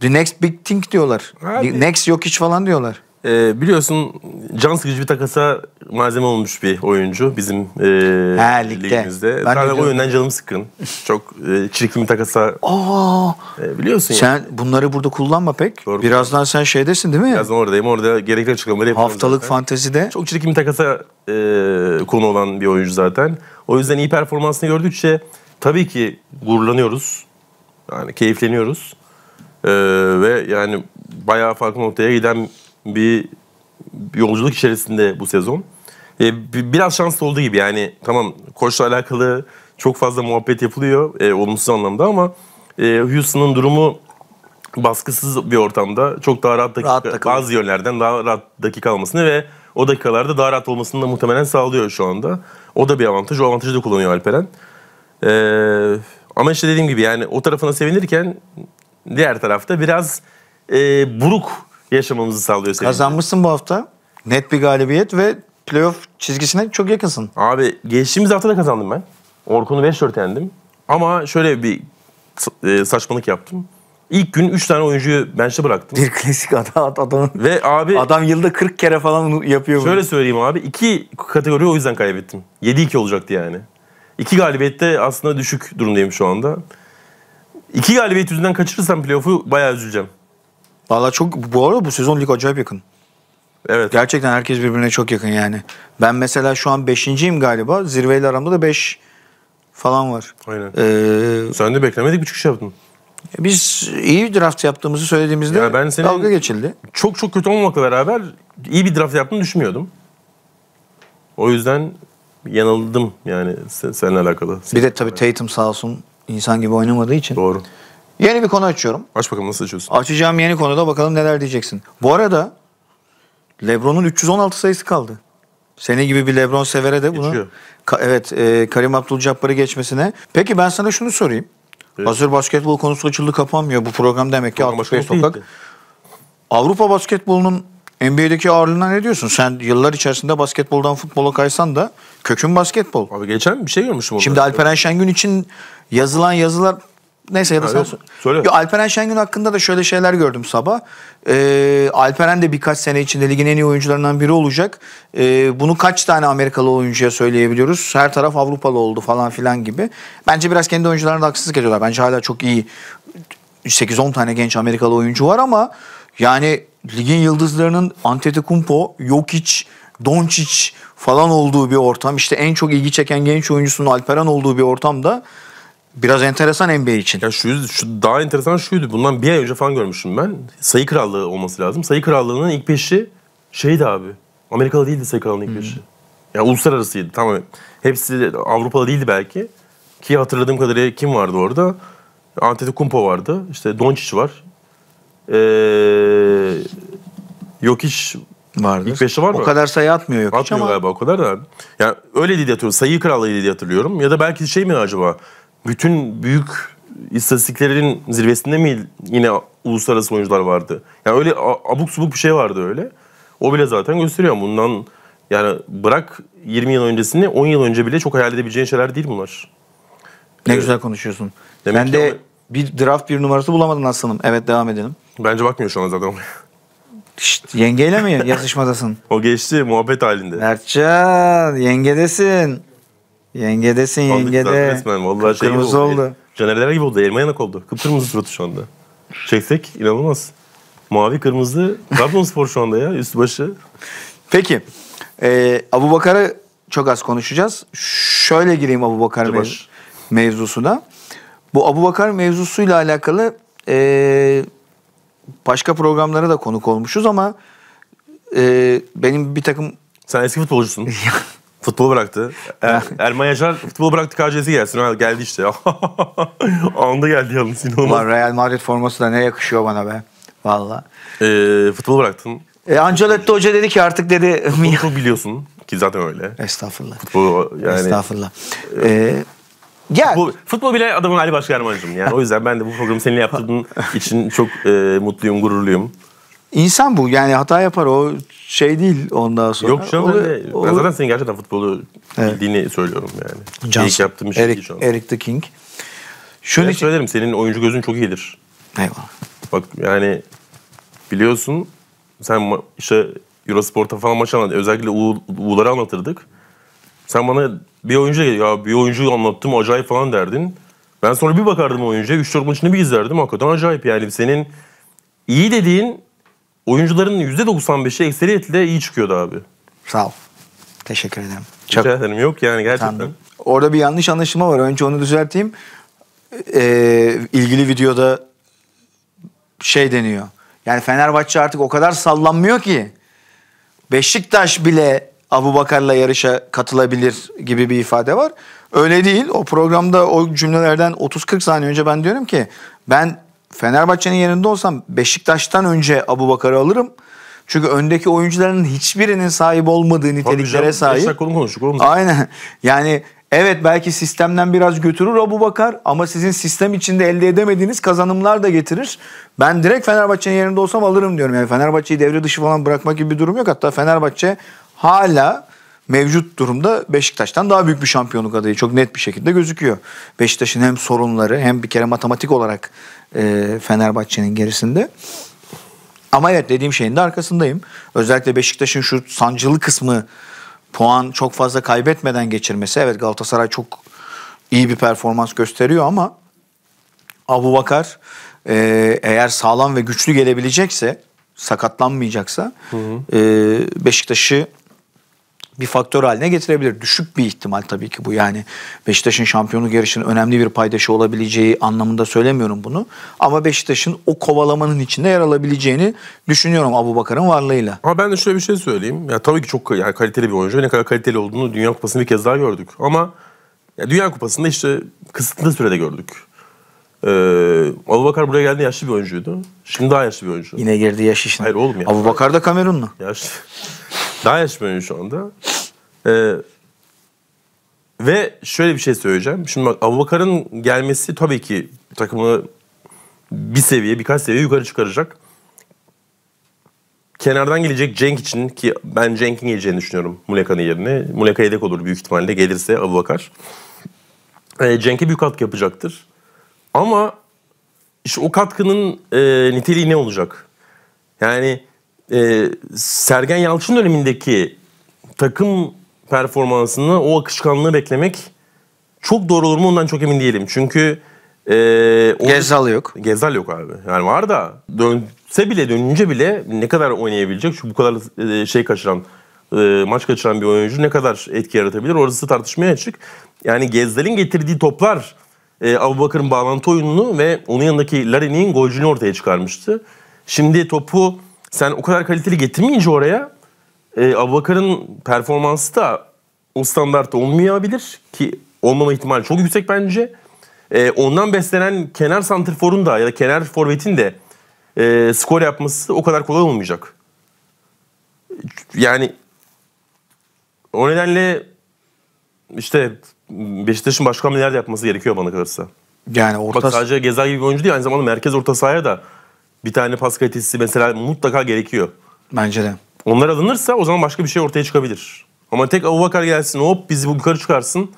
[SPEAKER 2] The next big thing diyorlar. Abi. Next yok hiç falan diyorlar
[SPEAKER 1] e, biliyorsun can sıkıcı bir takasa malzeme olmuş bir oyuncu bizim e, ha, ligimizde. Ben, ben o yönden canım sıkın. Çok e, çirkin bir takasa.
[SPEAKER 2] Aa, e, biliyorsun Sen yani. bunları burada kullanma pek.
[SPEAKER 1] Doğru. Birazdan sen şeydesin değil mi? Birazdan oradayım. Orada gerekli açıklamaları yapacağım. Haftalık zaten. fantezide. Çok çirkin bir takasa e, konu olan bir oyuncu zaten. O yüzden iyi performansını gördükçe tabii ki gururlanıyoruz. Yani keyifleniyoruz. Ee, ve yani bayağı farklı noktaya giden bir yolculuk içerisinde bu sezon. E, biraz şanslı olduğu gibi yani tamam koçla alakalı çok fazla muhabbet yapılıyor e, olumsuz anlamda ama e, Houston'ın durumu baskısız bir ortamda çok daha rahat dakika, rahat bazı yönlerden daha rahat dakika almasını ve o dakikalarda daha rahat olmasını da muhtemelen sağlıyor şu anda. O da bir avantaj. O avantajı da kullanıyor Alperen. Ee, ama işte dediğim gibi yani o tarafına sevinirken diğer tarafta biraz e, buruk yaşamamızı sağlıyor. Senin. Kazanmışsın bu hafta. Net bir galibiyet ve playoff çizgisine çok yakınsın. Abi geçtiğimiz hafta da kazandım ben. Orkun'u 5-4 yendim. Ama şöyle bir e, saçmalık yaptım. İlk gün 3 tane oyuncuyu bench'e bıraktım. Bir klasik [laughs] adam, adamın. Ve abi adam yılda 40 kere falan yapıyor bunu. Şöyle söyleyeyim abi. iki kategoriyi o yüzden kaybettim. 7-2 olacaktı yani. İki galibiyette aslında düşük durumdayım şu anda. İki galibiyet yüzünden kaçırırsam playoff'u bayağı üzüleceğim. Valla çok bu arada bu sezon lig acayip
[SPEAKER 2] yakın. Evet. Gerçekten herkes birbirine çok yakın yani. Ben mesela şu an 5.yim galiba. Zirveyle aramda da 5 falan var. Aynen. Ee, Sen de beklemedik bir çıkış yaptın.
[SPEAKER 1] Biz iyi bir draft yaptığımızı söylediğimizde ya ben senin dalga geçildi. Çok çok kötü olmakla beraber iyi bir draft yaptığını düşünmüyordum. O yüzden yanıldım yani sen, seninle alakalı. Bir de tabii Tatum sağ olsun insan gibi oynamadığı için. Doğru.
[SPEAKER 2] Yeni bir konu açıyorum.
[SPEAKER 1] Aç bakalım nasıl açıyorsun?
[SPEAKER 2] Açacağım yeni konuda bakalım neler diyeceksin. Bu arada Lebron'un 316 sayısı kaldı. Senin gibi bir Lebron severe de bunu... Ka- evet, e, Karim Abdul-Jabbar'ı geçmesine. Peki ben sana şunu sorayım. Evet. Hazır basketbol konusu açıldı kapanmıyor. Bu program demek ki Altı Bey Sokak. Avrupa basketbolunun NBA'deki ağırlığına ne diyorsun? Sen yıllar içerisinde basketboldan futbola kaysan da kökün basketbol. Abi geçen bir şey görmüştüm orada. Şimdi Alperen Şengün için yazılan yazılar Neyse ya da ha, sen söyle. Yo, Alperen Şengün hakkında da şöyle şeyler gördüm sabah. Ee, Alperen de birkaç sene içinde ligin en iyi oyuncularından biri olacak. Ee, bunu kaç tane Amerikalı oyuncuya söyleyebiliyoruz? Her taraf Avrupalı oldu falan filan gibi. Bence biraz kendi oyuncularına da haksızlık ediyorlar. Bence hala çok iyi 8-10 tane genç Amerikalı oyuncu var ama yani ligin yıldızlarının Antetokounmpo, Jokic, Doncic falan olduğu bir ortam. işte en çok
[SPEAKER 1] ilgi çeken genç oyuncusunun Alperen olduğu bir ortamda Biraz enteresan NBA için. Ya şu, şu daha enteresan şuydu. Bundan bir ay önce falan görmüştüm ben. Sayı krallığı olması lazım. Sayı krallığının ilk beşi şeydi abi. Amerikalı değildi sayı krallığının ilk beşi. Hmm. Ya uluslararasıydı tamam. Hepsi Avrupalı değildi belki. Ki hatırladığım kadarıyla kim vardı orada? Antetokounmpo vardı. İşte Doncic var. Ee, Jokic vardı. İlk beşi var mı? O kadar sayı atmıyor Jokic atmıyor ama. Atmıyor galiba o kadar da. Yani öyle diye hatırlıyorum. Sayı krallığıydı diye hatırlıyorum. Ya da belki şey mi acaba? bütün büyük istatistiklerin zirvesinde mi yine uluslararası oyuncular vardı? Yani öyle abuk subuk bir şey vardı öyle. O bile zaten gösteriyor. Bundan yani bırak 20 yıl öncesini 10 yıl önce bile çok hayal edebileceğin şeyler değil bunlar. Ne evet. güzel konuşuyorsun. Demek ben de ama... bir
[SPEAKER 2] draft bir numarası bulamadın aslanım. Evet devam edelim. Bence bakmıyor şu an zaten Şşt,
[SPEAKER 1] yengeyle mi [laughs] yazışmadasın? o geçti muhabbet halinde.
[SPEAKER 2] Mertcan yengedesin. Yengedesin Kaldık yengede. Resmen
[SPEAKER 1] vallahi şey oldu. oldu. Canerler gibi oldu. Elma yanık oldu. Kıpkırmızı suratı şu anda. Çeksek inanılmaz. Mavi kırmızı Trabzonspor şu anda ya üst başı. Peki. Ee, Abu Bakar'ı çok az konuşacağız.
[SPEAKER 2] Şöyle gireyim Abu Bakar mev- mevzusuna. Bu Abu Bakar mevzusuyla alakalı e, başka programlara da konuk olmuşuz ama
[SPEAKER 1] e, benim bir takım... Sen eski futbolcusun. [laughs] Futbol bıraktı. Er, Erman Yaşar futbolu bıraktı KCS'e gelsin. geldi işte. [laughs] Anında geldi yalnız.
[SPEAKER 2] inanılmaz. Ulan Real Madrid forması da ne yakışıyor bana be. Valla.
[SPEAKER 1] Ee, futbolu bıraktın. E, Ancelotti Hoca dedi ki artık dedi... [laughs] Futbol biliyorsun ki zaten öyle. Estağfurullah. Futbol. yani... Estağfurullah. Ee, ee Gel. Futbol, futbol bile adamın Ali Başkan Yani o yüzden ben de bu programı seninle yaptığın [laughs] için çok e, mutluyum, gururluyum.
[SPEAKER 2] İnsan bu yani hata yapar
[SPEAKER 1] o şey değil ondan sonra. Yok canım o, hani ben, o, zaten senin gerçekten futbolu evet. bildiğini söylüyorum yani. Johnson, İlk yaptığım iş Eric, şu an. Eric the King. Şöyle ben için... söylerim senin oyuncu gözün çok iyidir. Eyvallah. Bak yani biliyorsun sen işte Eurosport'a falan maç anlattın. Özellikle U, U'ları anlatırdık. Sen bana bir oyuncu ya bir oyuncu anlattım acayip falan derdin. Ben sonra bir bakardım oyuncuya 3-4 maçını bir izlerdim. Hakikaten acayip yani senin iyi dediğin oyuncuların %95'i ekseriyetle iyi çıkıyordu abi. Sağ ol. Teşekkür ederim. Çok... ederim. Yok yani gerçekten. Tamam.
[SPEAKER 2] Orada bir yanlış anlaşılma var. Önce onu düzelteyim.
[SPEAKER 1] Ee, ilgili
[SPEAKER 2] videoda şey deniyor. Yani Fenerbahçe artık o kadar sallanmıyor ki. Beşiktaş bile Abu Bakar'la yarışa katılabilir gibi bir ifade var. Öyle değil. O programda o cümlelerden 30-40 saniye önce ben diyorum ki ben Fenerbahçe'nin yerinde olsam Beşiktaş'tan önce Abu Bakar'ı alırım. Çünkü öndeki oyuncuların hiçbirinin sahip olmadığı niteliklere sahip. Tabii canım konuştuk. Oğlum. Aynen. [laughs] Yani evet belki sistemden biraz götürür Abu Bakar ama sizin sistem içinde elde edemediğiniz kazanımlar da getirir. Ben direkt Fenerbahçe'nin yerinde olsam alırım diyorum. Yani Fenerbahçe'yi devre dışı falan bırakmak gibi bir durum yok. Hatta Fenerbahçe hala mevcut durumda Beşiktaş'tan daha büyük bir şampiyonluk adayı çok net bir şekilde gözüküyor. Beşiktaş'ın hem sorunları hem bir kere matematik olarak e, Fenerbahçe'nin gerisinde. Ama evet dediğim şeyin de arkasındayım. Özellikle Beşiktaş'ın şu sancılı kısmı puan çok fazla kaybetmeden geçirmesi. Evet Galatasaray çok iyi bir performans gösteriyor ama Abu Bakar e, eğer sağlam ve güçlü gelebilecekse sakatlanmayacaksa hı hı. E, Beşiktaş'ı bir faktör haline getirebilir. Düşük bir ihtimal tabii ki bu yani Beşiktaş'ın şampiyonluk yarışının önemli bir paydaşı olabileceği anlamında söylemiyorum bunu. Ama Beşiktaş'ın o kovalamanın içinde yer alabileceğini düşünüyorum Abu Bakar'ın varlığıyla.
[SPEAKER 1] Ama ben de şöyle bir şey söyleyeyim. Ya tabii ki çok yani kaliteli bir oyuncu. Ne kadar kaliteli olduğunu Dünya Kupası'nda bir kez daha gördük. Ama ya Dünya Kupası'nda işte kısıtlı sürede gördük. Ee, buraya geldi yaşlı bir oyuncuydu. Şimdi daha yaşlı bir oyuncu. Yine girdi yaş işine. Hayır oğlum ya. Abu da Kamerunlu. Yaşlı. [laughs] daha yaşlı bir oyuncu şu anda. Ee, ve şöyle bir şey söyleyeceğim. Şimdi bak Abu gelmesi tabii ki takımı bir seviye birkaç seviye yukarı çıkaracak. Kenardan gelecek Cenk için ki ben Cenk'in geleceğini düşünüyorum Muleka'nın yerine. Muleka yedek olur büyük ihtimalle gelirse Abu Bakar. Ee, Cenk'e büyük katkı yapacaktır. Ama işte o katkının e, niteliği ne olacak? Yani e, Sergen Yalçın dönemindeki takım performansını, o akışkanlığı beklemek çok doğru olur mu ondan çok emin değilim. Çünkü e, onun, Gezal yok. Gezal yok abi. Yani var da dönse bile dönünce bile ne kadar oynayabilecek? Şu bu kadar e, şey kaçıran, e, maç kaçıran bir oyuncu ne kadar etki yaratabilir? Orası tartışmaya açık. Yani Gezal'in getirdiği toplar e, Abubakır'ın bağlantı oyununu ve onun yanındaki Larry'nin golcünü ortaya çıkarmıştı. Şimdi topu sen o kadar kaliteli getirmeyince oraya e, Abubakar'ın performansı da o standartta olmayabilir ki olmama ihtimali çok yüksek bence. E, ondan beslenen kenar santrforun da ya da kenar forvetin de e, skor yapması o kadar kolay olmayacak. Yani o nedenle işte Beşiktaş'ın başka hamleler de yapması gerekiyor bana kalırsa. Yani orta... Bak sadece Gezer gibi bir oyuncu değil aynı zamanda merkez orta sahaya da bir tane pas kalitesi mesela mutlaka gerekiyor. Bence de. Onlar alınırsa o zaman başka bir şey ortaya çıkabilir. Ama tek Avubakar gelsin hop bizi bu yukarı çıkarsın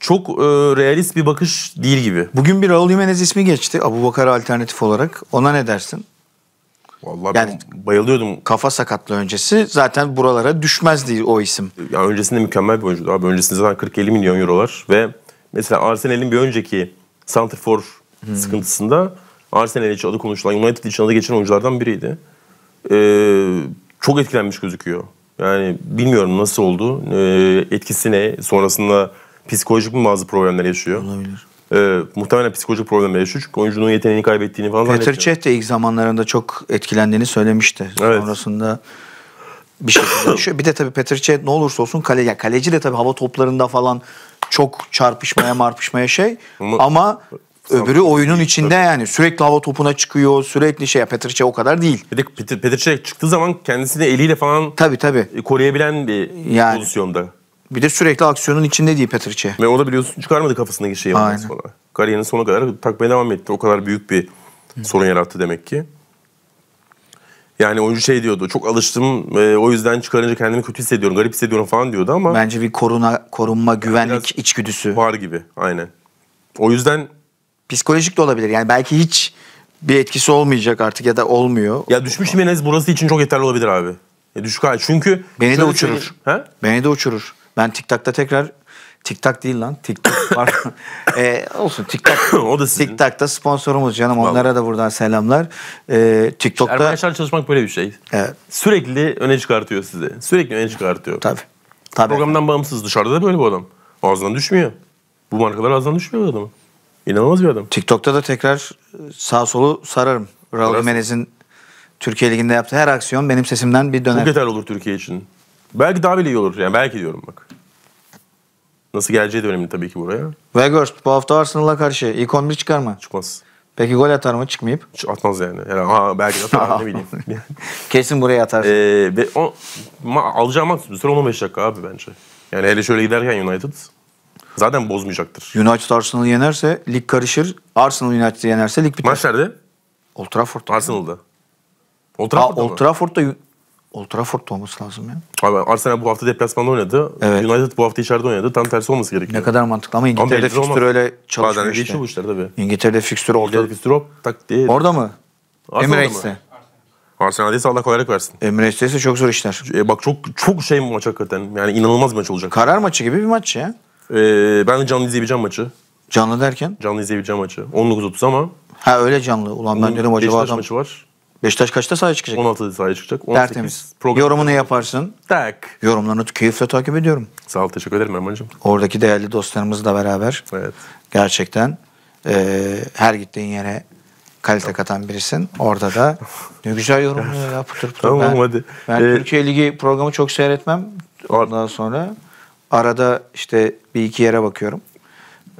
[SPEAKER 1] çok e, realist bir bakış değil gibi. Bugün bir Raul Jimenez ismi geçti Abu
[SPEAKER 2] Bakar alternatif olarak. Ona ne dersin? Vallahi yani ben bayılıyordum. Kafa sakatlığı
[SPEAKER 1] öncesi zaten buralara düşmezdi o isim. Ya öncesinde mükemmel bir oyuncuydu abi. Öncesinde zaten 40-50 milyon eurolar ve mesela Arsenal'in bir önceki Santrfor hmm. sıkıntısında Arsenal için adı konuşulan, United için adı geçen oyunculardan biriydi. Ee, çok etkilenmiş gözüküyor. Yani bilmiyorum nasıl oldu. Ee, etkisi ne? Sonrasında psikolojik mi bazı problemler yaşıyor? Olabilir e, muhtemelen psikolojik problem yaşıyor. Çünkü oyuncunun yeteneğini kaybettiğini falan Petr Cech
[SPEAKER 2] de ilk zamanlarında çok etkilendiğini söylemişti. Evet. Sonrasında bir şey [coughs] düşüyor. Bir de tabii Petr Cech ne olursa olsun kale, ya kaleci de tabii hava toplarında falan çok çarpışmaya marpışmaya şey. Ama, ama öbürü oyunun içinde tabii. yani
[SPEAKER 1] sürekli hava topuna çıkıyor, sürekli şey. Petrçe o kadar değil. Bir de Petrçe çıktığı zaman kendisini eliyle falan tabii, tabii. koruyabilen bir yani, pozisyonda. Bir de sürekli aksiyonun içinde diye Petric'e. Ve o da biliyorsun çıkarmadı kafasındaki şeyi ondan Aynen. sonra. Kariyerinin sonuna kadar takmaya devam etti. O kadar büyük bir Hı. sorun yarattı demek ki. Yani oyuncu şey diyordu. Çok alıştım. E, o yüzden çıkarınca kendimi kötü hissediyorum, garip hissediyorum falan diyordu ama Bence bir koruna korunma, güvenlik içgüdüsü. var gibi. Aynen. O yüzden Psikolojik de olabilir. Yani belki hiç bir etkisi olmayacak artık ya da olmuyor. ya düşmüş Jimenez burası için çok yeterli olabilir abi. Ya düşük hal. Çünkü Beni de uçurur. söyleyeyim. Ha? Beni de uçurur. Ben TikTok'ta tekrar
[SPEAKER 2] TikTok değil lan. TikTok var. [laughs] e, ee, olsun TikTok. [laughs] o da sizin. TikTok'ta sponsorumuz canım. Vallahi. Onlara da buradan selamlar. E,
[SPEAKER 1] TikTok'ta... Erman Yaşar çalışmak böyle bir şey. Evet. Sürekli öne çıkartıyor sizi. Sürekli öne çıkartıyor. Tabii. Tabii. Programdan bağımsız. Dışarıda da böyle bir adam. Ağzından düşmüyor. Bu markalar ağzından düşmüyor adamın. İnanılmaz bir adam. TikTok'ta da tekrar e,
[SPEAKER 2] sağ solu sararım. Raul Jimenez'in Türkiye Ligi'nde yaptığı her aksiyon benim sesimden bir döner. Çok
[SPEAKER 1] yeterli olur Türkiye için. Belki daha bile iyi olur. Yani belki diyorum bak. Nasıl geleceği de önemli tabii ki buraya.
[SPEAKER 2] Weghorst bu hafta Arsenal'a karşı ilk 11 çıkar mı? Çıkmaz. Peki gol atar mı çıkmayıp?
[SPEAKER 1] Hiç atmaz yani. yani ha, belki de atar ne bileyim. [laughs] Kesin buraya atar. Ee, ve o, ma, alacağı maksimum süre 15 dakika abi bence. Yani hele şöyle giderken United zaten bozmayacaktır.
[SPEAKER 2] United Arsenal'ı yenerse lig karışır. Arsenal United'ı yenerse lig biter.
[SPEAKER 1] Maç nerede? Old Trafford'da. Arsenal'da. Old Trafford'da, Aa, Old
[SPEAKER 2] Trafford'da Old Trafford'da olması lazım ya.
[SPEAKER 1] Abi Arsenal bu hafta deplasmanda oynadı. Evet. United bu hafta içeride oynadı. Tam tersi olması gerekiyor. Ne kadar
[SPEAKER 2] mantıklı ama İngiltere'de fikstür öyle çalışmıyor Bazen işte. geçiyor bu
[SPEAKER 1] işler tabii. İngiltere'de fikstür orada. İngiltere'de fikstür hop tak diye. Orada mı? Emirates'te. Arsenal'deyse Allah kolaylık versin. Emirates'teyse çok zor işler. E bak çok çok şey maç hakikaten. Yani inanılmaz bir maç olacak. Karar maçı gibi bir maç ya. Ee, ben de canlı izleyebileceğim maçı. Canlı derken? Canlı izleyebileceğim maçı. 19.30 ama. Ha öyle canlı. Ulan ben dedim acaba adam... maçı var. Beşiktaş kaçta sahaya çıkacak? 16'da sahaya çıkacak. 18 Tertemiz.
[SPEAKER 2] Program. Yorumunu yaparsın. Tak. Yorumlarını keyifle takip ediyorum. Sağ ol teşekkür ederim Erman'cığım. Oradaki değerli dostlarımızla beraber. Evet. Gerçekten e, her gittiğin yere kalite katan birisin. Orada da [laughs] ne güzel yorumluyor ya pıtır pıtır. Tamam ben, hadi. Ben ee, Türkiye Ligi programı çok seyretmem. Ondan sonra arada işte bir iki
[SPEAKER 1] yere bakıyorum.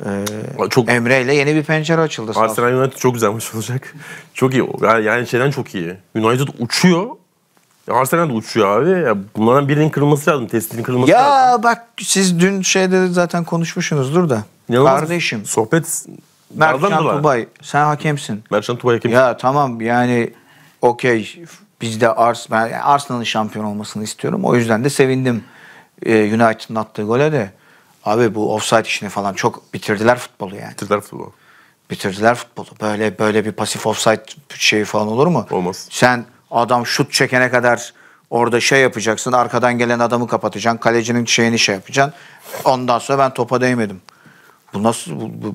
[SPEAKER 1] Ee, çok Emre ile yeni bir pencere açıldı. Arsenal United çok güzel maç olacak. çok iyi. Yani, yani şeyden çok iyi. United uçuyor. Arsenal de uçuyor abi. Ya bunlardan birinin kırılması lazım. Testinin kırılması ya, lazım. Ya bak
[SPEAKER 2] siz dün şeyde zaten konuşmuşsunuzdur da.
[SPEAKER 1] İnanılmaz. Kardeşim. Sohbet Mertcan Tubay
[SPEAKER 2] sen hakemsin. Mertcan Tubay hakem. Ya tamam yani okey biz de Ars, Arsenal'ın şampiyon olmasını istiyorum. O yüzden de sevindim e, United'ın attığı gole de. Abi bu offside işini falan çok bitirdiler futbolu yani. Bitirdiler futbolu. Bitirdiler futbolu. Böyle böyle bir pasif offside şeyi falan olur mu? Olmaz. Sen adam şut çekene kadar orada şey yapacaksın. Arkadan gelen adamı kapatacaksın. Kalecinin şeyini şey yapacaksın. Ondan sonra ben topa değmedim. Bu nasıl bu, bu,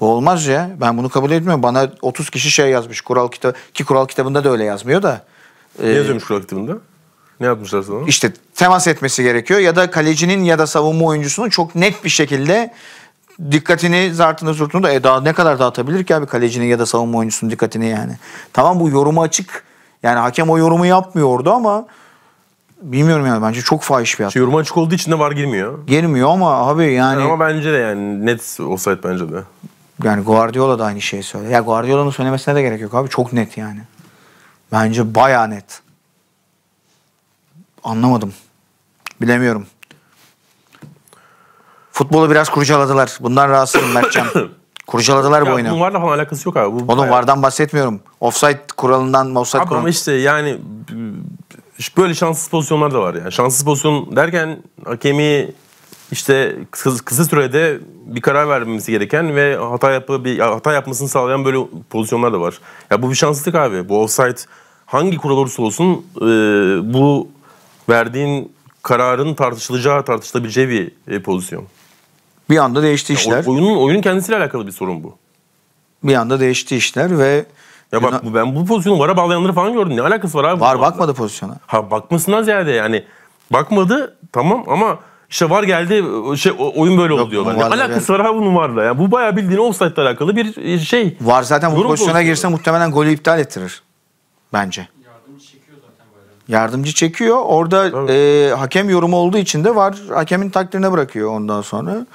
[SPEAKER 2] bu olmaz ya. Ben bunu kabul etmiyorum. Bana 30 kişi şey yazmış. Kural kitabı ki kural kitabında da öyle yazmıyor da. Ne ee, yazıyormuş kural
[SPEAKER 1] kitabında? Ne yapmışlar sana? İşte
[SPEAKER 2] temas etmesi gerekiyor ya da kalecinin ya da savunma oyuncusunun çok net bir şekilde dikkatini zartını zurtunu da e daha ne kadar dağıtabilir ki abi kalecinin ya da savunma oyuncusunun dikkatini yani. Tamam bu yorumu açık. Yani hakem o yorumu yapmıyor orada ama
[SPEAKER 1] bilmiyorum yani bence çok fahiş bir hata. Yoruma açık olduğu için de var girmiyor.
[SPEAKER 2] Girmiyor ama abi yani. Ama bence de yani net olsaydı bence de. Yani Guardiola da aynı şeyi söyledi Ya Guardiola'nın söylemesine de gerek yok abi. Çok net yani. Bence baya net. Anlamadım. Bilemiyorum. Futbolu biraz kurcaladılar. Bundan rahatsızım Mertcan. [coughs] Kurcaladılar bu oyunu.
[SPEAKER 1] Bunlarla falan alakası yok abi. Bu Oğlum bayağı...
[SPEAKER 2] vardan bahsetmiyorum. Offside kuralından,
[SPEAKER 1] offside kuralından. Ama işte yani böyle şanssız pozisyonlar da var ya. Şanssız pozisyon derken hakemi işte kısa sürede bir karar vermesi gereken ve hata yapı bir hata yapmasını sağlayan böyle pozisyonlar da var. Ya bu bir şanssızlık abi. Bu offside hangi kural olursa olsun e, bu verdiğin kararın tartışılacağı, tartışılabileceği bir e, pozisyon. Bir anda değişti işler. Yani oyunun, oyunun kendisiyle alakalı bir sorun bu. Bir anda değişti işler ve... Ya bak bu, ben bu pozisyonu vara bağlayanları falan gördüm. Ne alakası var abi? Var bakmadı pozisyona. Ha bakmasından ziyade yani bakmadı tamam ama işte var geldi şey oyun böyle oldu diyorlar. Ne alakası var abi bunun varla? Yani bu bayağı bildiğin offside'la alakalı bir e, şey. Var zaten bu pozisyona oldu.
[SPEAKER 2] girse muhtemelen golü iptal ettirir bence. Yardımcı çekiyor. Orada e, hakem yorumu olduğu için de var. Hakemin takdirine bırakıyor ondan sonra.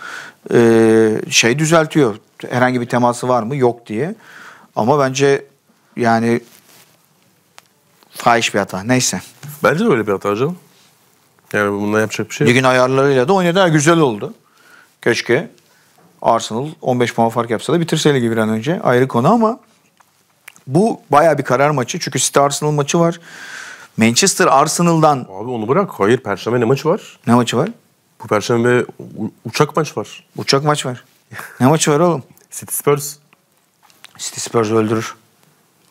[SPEAKER 2] E, şey düzeltiyor. Herhangi bir teması var mı? Yok diye. Ama bence yani fahiş bir hata. Neyse.
[SPEAKER 1] Bence de öyle bir hata canım. Yani bundan yapacak bir şey yok. Ligin
[SPEAKER 2] ayarlarıyla da oynadı. Güzel oldu. Keşke Arsenal 15 puan fark yapsa da bitirseydi bir an önce. Ayrı konu ama bu baya bir karar maçı. Çünkü City Arsenal maçı var. Manchester Arsenal'dan...
[SPEAKER 1] Abi onu bırak. Hayır Perşembe ne maçı var? Ne maçı var? Bu Perşembe uçak maç var.
[SPEAKER 2] Uçak maç var. ne maçı var oğlum?
[SPEAKER 1] City Spurs. City Spurs öldürür.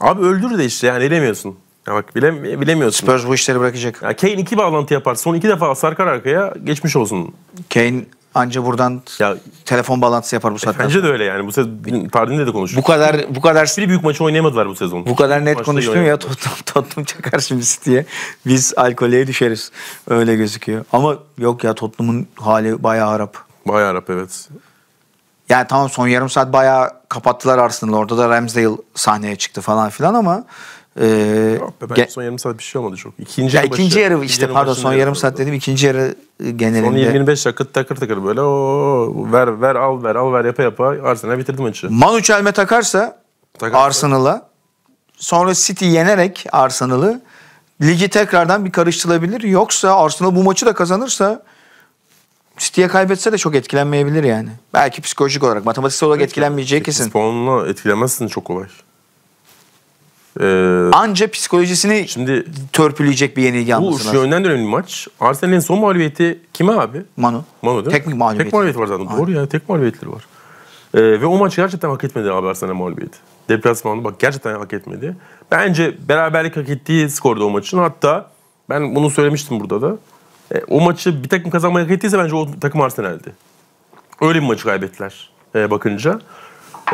[SPEAKER 1] Abi öldürür de işte yani bilemiyorsun. Ya bak bile, bilemiyorsun. Spurs bu işleri bırakacak. Ya Kane iki bağlantı yapar. Son iki defa sarkar arkaya geçmiş olsun. Kane Anca buradan ya, telefon bağlantısı yapar bu saatten. Bence de öyle yani. Bu sezon tarihinde de konuştuk. Bu kadar bu kadar hiçbir büyük maçı oynayamadılar bu sezon. Bu
[SPEAKER 2] kadar net konuştum ya Tottenham Tottenham çakar şimdi diye. Biz alkoleye düşeriz. Öyle gözüküyor. Ama yok ya Tottenham'ın hali bayağı harap. Bayağı harap evet. Yani tamam son yarım saat bayağı kapattılar Arsenal'ı. Orada da Ramsdale sahneye çıktı falan filan ama ee, ah ben son yarım saat bir şey olmadı çok. İkinci, ya başı, ikinci yarı işte yarı pardon son yarım
[SPEAKER 1] saat dedim ikinci yarı e, genelinde. Son 25 dakika takır takır böyle o ver ver al ver al ver yapa yapa Arsenal bitirdi maçı. Manu Çelme takarsa, takarsa.
[SPEAKER 2] Arsenal'a sonra City yenerek Arsenal'ı ligi tekrardan bir karıştırabilir. Yoksa Arsenal bu maçı da kazanırsa City'ye kaybetse de çok etkilenmeyebilir yani.
[SPEAKER 1] Belki psikolojik olarak, matematiksel olarak evet, etkilenmeyeceği kesin. Puanla etkilemezsin çok kolay. Ee, Anca psikolojisini şimdi törpüleyecek bir yenilgi alması Bu şu yönden de önemli maç. Arsenal'in son mağlubiyeti kime abi? Manu. Manu değil Tek mağlubiyeti. Tek mağlubiyeti var zaten. Aynen. Doğru ya tek mağlubiyetleri var. Ee, ve o maç gerçekten hak etmedi abi Arsenal mağlubiyeti. Deplasmanda bak gerçekten hak etmedi. Bence beraberlik hak ettiği skorda o maçın. Hatta ben bunu söylemiştim burada da. E, o maçı bir takım kazanmayı hak ettiyse bence o takım Arsenal'di. Öyle bir maçı kaybettiler e, bakınca.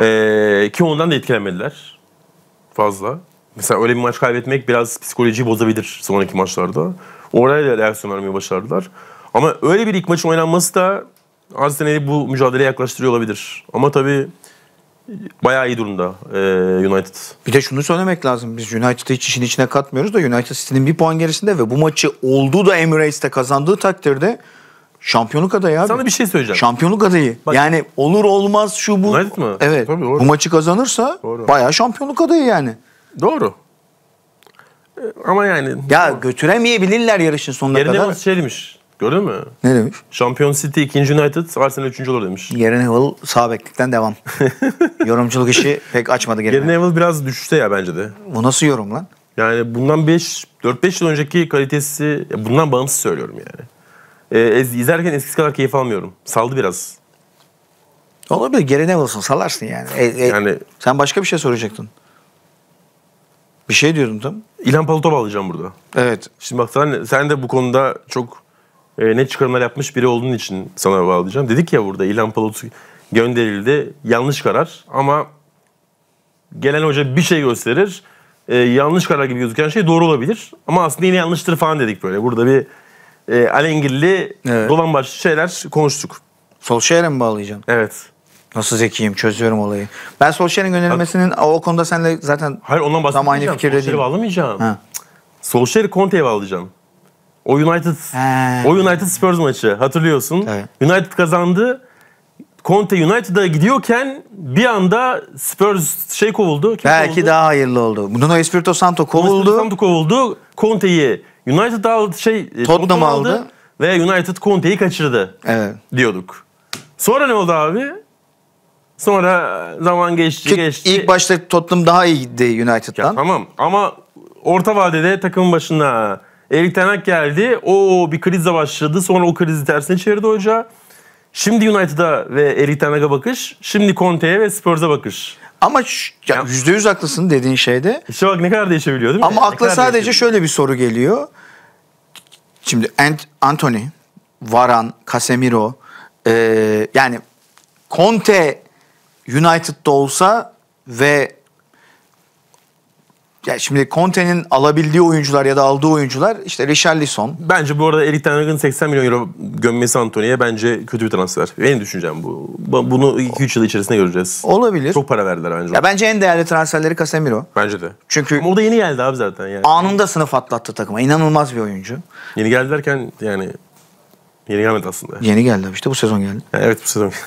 [SPEAKER 1] E, ki ondan da etkilenmediler fazla. Mesela öyle bir maç kaybetmek biraz psikolojiyi bozabilir sonraki maçlarda. Oraya da reaksiyon vermeyi başardılar. Ama öyle bir ilk maçın oynanması da Arsenal'i bu mücadeleye yaklaştırıyor olabilir. Ama tabii bayağı iyi durumda e, United. Bir de
[SPEAKER 2] şunu söylemek lazım. Biz United'ı hiç işin içine katmıyoruz da United City'nin bir puan gerisinde ve bu maçı olduğu da Emirates'te kazandığı takdirde şampiyonluk adayı abi. Sana bir şey söyleyeceğim. Şampiyonluk adayı. Bak, yani olur olmaz şu bu. United mı? Evet. Tabii, doğru. Bu maçı kazanırsa doğru. bayağı şampiyonluk adayı yani.
[SPEAKER 1] Doğru. E, ama yani... Ya götüremeyebilirler yarışın sonuna Yerine kadar. Yerine şeymiş. Gördün mü? Ne demiş? Şampiyon City 2. United, Arsenal 3. olur demiş.
[SPEAKER 2] Yerine Neville sağ beklikten devam. [laughs] Yorumculuk işi
[SPEAKER 1] pek açmadı Gary Neville. Neville biraz düşüşte ya bence de. Bu nasıl yorum lan? Yani bundan 5 4-5 yıl önceki kalitesi bundan bağımsız söylüyorum yani. Ee, izlerken eskisi kadar keyif almıyorum. Saldı biraz.
[SPEAKER 2] Olabilir. Gary Neville'sın. Salarsın
[SPEAKER 1] yani. E, e, yani. Sen başka bir şey soracaktın. Bir şey diyordum tam. İlhan Palut'a bağlayacağım burada. Evet. Şimdi bak sen, sen de bu konuda çok e, ne çıkarımlar yapmış biri olduğun için sana bağlayacağım. Dedik ya burada İlhan Palut gönderildi. Yanlış karar ama gelen hoca bir şey gösterir. E, yanlış karar gibi gözüken şey doğru olabilir. Ama aslında yine yanlıştır falan dedik böyle. Burada bir e, alengirli evet. dolan şeyler konuştuk. sol Solskjaer'e
[SPEAKER 2] mi bağlayacağım? Evet. Nasıl zekiyim çözüyorum olayı. Ben Solskjaer'in yönelmesinin o konuda senle zaten Hayır ondan tam bahsetmeyeceğim. aynı fikirde değilim.
[SPEAKER 1] bağlamayacağım. Solskjaer'i Conte'ye bağlayacağım. O United He. o United Spurs maçı hatırlıyorsun. Evet. United kazandı. Conte United'a gidiyorken bir anda Spurs şey kovuldu. Kim Belki kovuldu? daha hayırlı oldu. Nuno Espirito Santo kovuldu. Espirito Santo kovuldu. Conte'yi United şey, e, aldı şey Tottenham aldı. Ve United Conte'yi kaçırdı Evet. diyorduk. Sonra ne oldu abi? Sonra zaman geçti Ki geçti. İlk başta Tottenham daha iyiydi United'dan. Ya, tamam ama orta vadede takımın başına Erik Ten Hag geldi. O bir krizle başladı. Sonra o krizi tersine çevirdi hoca. Şimdi United'a ve Erik Ten Hag'a bakış. Şimdi Conte'ye ve Spurs'a bakış. Ama ya, %100 haklısın dediğin şeyde. İşte bak ne kadar değişebiliyor değil mi? Ama akla sadece şöyle bir soru geliyor.
[SPEAKER 2] Şimdi Ant Anthony, Varan, Casemiro, ee, yani Conte United'da olsa ve ya şimdi Conte'nin alabildiği oyuncular ya da aldığı oyuncular işte Richarlison.
[SPEAKER 1] Bence bu arada Erik Ten Hag'ın 80 milyon euro gömmesi Antonio'ya bence kötü bir transfer. Benim düşüncem bu. Bunu 2-3 yıl içerisinde göreceğiz. Olabilir. Çok para verdiler bence. Ya bence en değerli transferleri Casemiro. Bence de. Çünkü Ama o da yeni geldi abi zaten yani. Anında sınıf atlattı takıma. İnanılmaz bir oyuncu. Yeni geldi derken yani yeni gelmedi aslında. Yeni
[SPEAKER 2] geldi abi işte bu sezon geldi. Yani evet bu sezon geldi.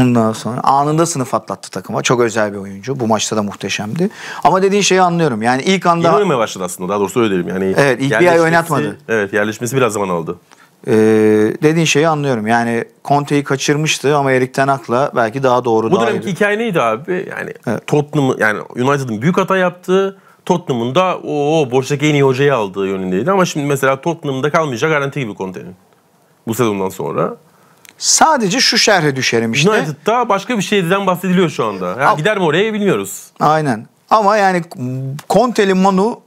[SPEAKER 2] Ondan sonra anında sınıf atlattı takıma. Çok özel bir oyuncu. Bu maçta da muhteşemdi.
[SPEAKER 1] Ama dediğin şeyi anlıyorum. Yani ilk anda... Yeni oynamaya başladı aslında. Daha doğrusu öyle dedim. Yani evet ilk bir ay oynatmadı. Evet yerleşmesi biraz zaman aldı. Ee,
[SPEAKER 2] dediğin şeyi anlıyorum. Yani Conte'yi kaçırmıştı ama Erik Ten Hag'la belki daha doğru. Bu dönemki
[SPEAKER 1] hikaye neydi abi? Yani evet. Tottenham, yani United'ın büyük hata yaptığı, Tottenham'ın da o boştaki en iyi hocayı aldığı yönündeydi. Ama şimdi mesela Tottenham'da kalmayacak garanti gibi Conte'nin. Bu sezondan sonra. Sadece şu şerhe düşerim işte. United'da başka bir şeyden bahsediliyor şu anda. Yani A gider mi oraya bilmiyoruz. Aynen. Ama
[SPEAKER 2] yani Conte'li Manu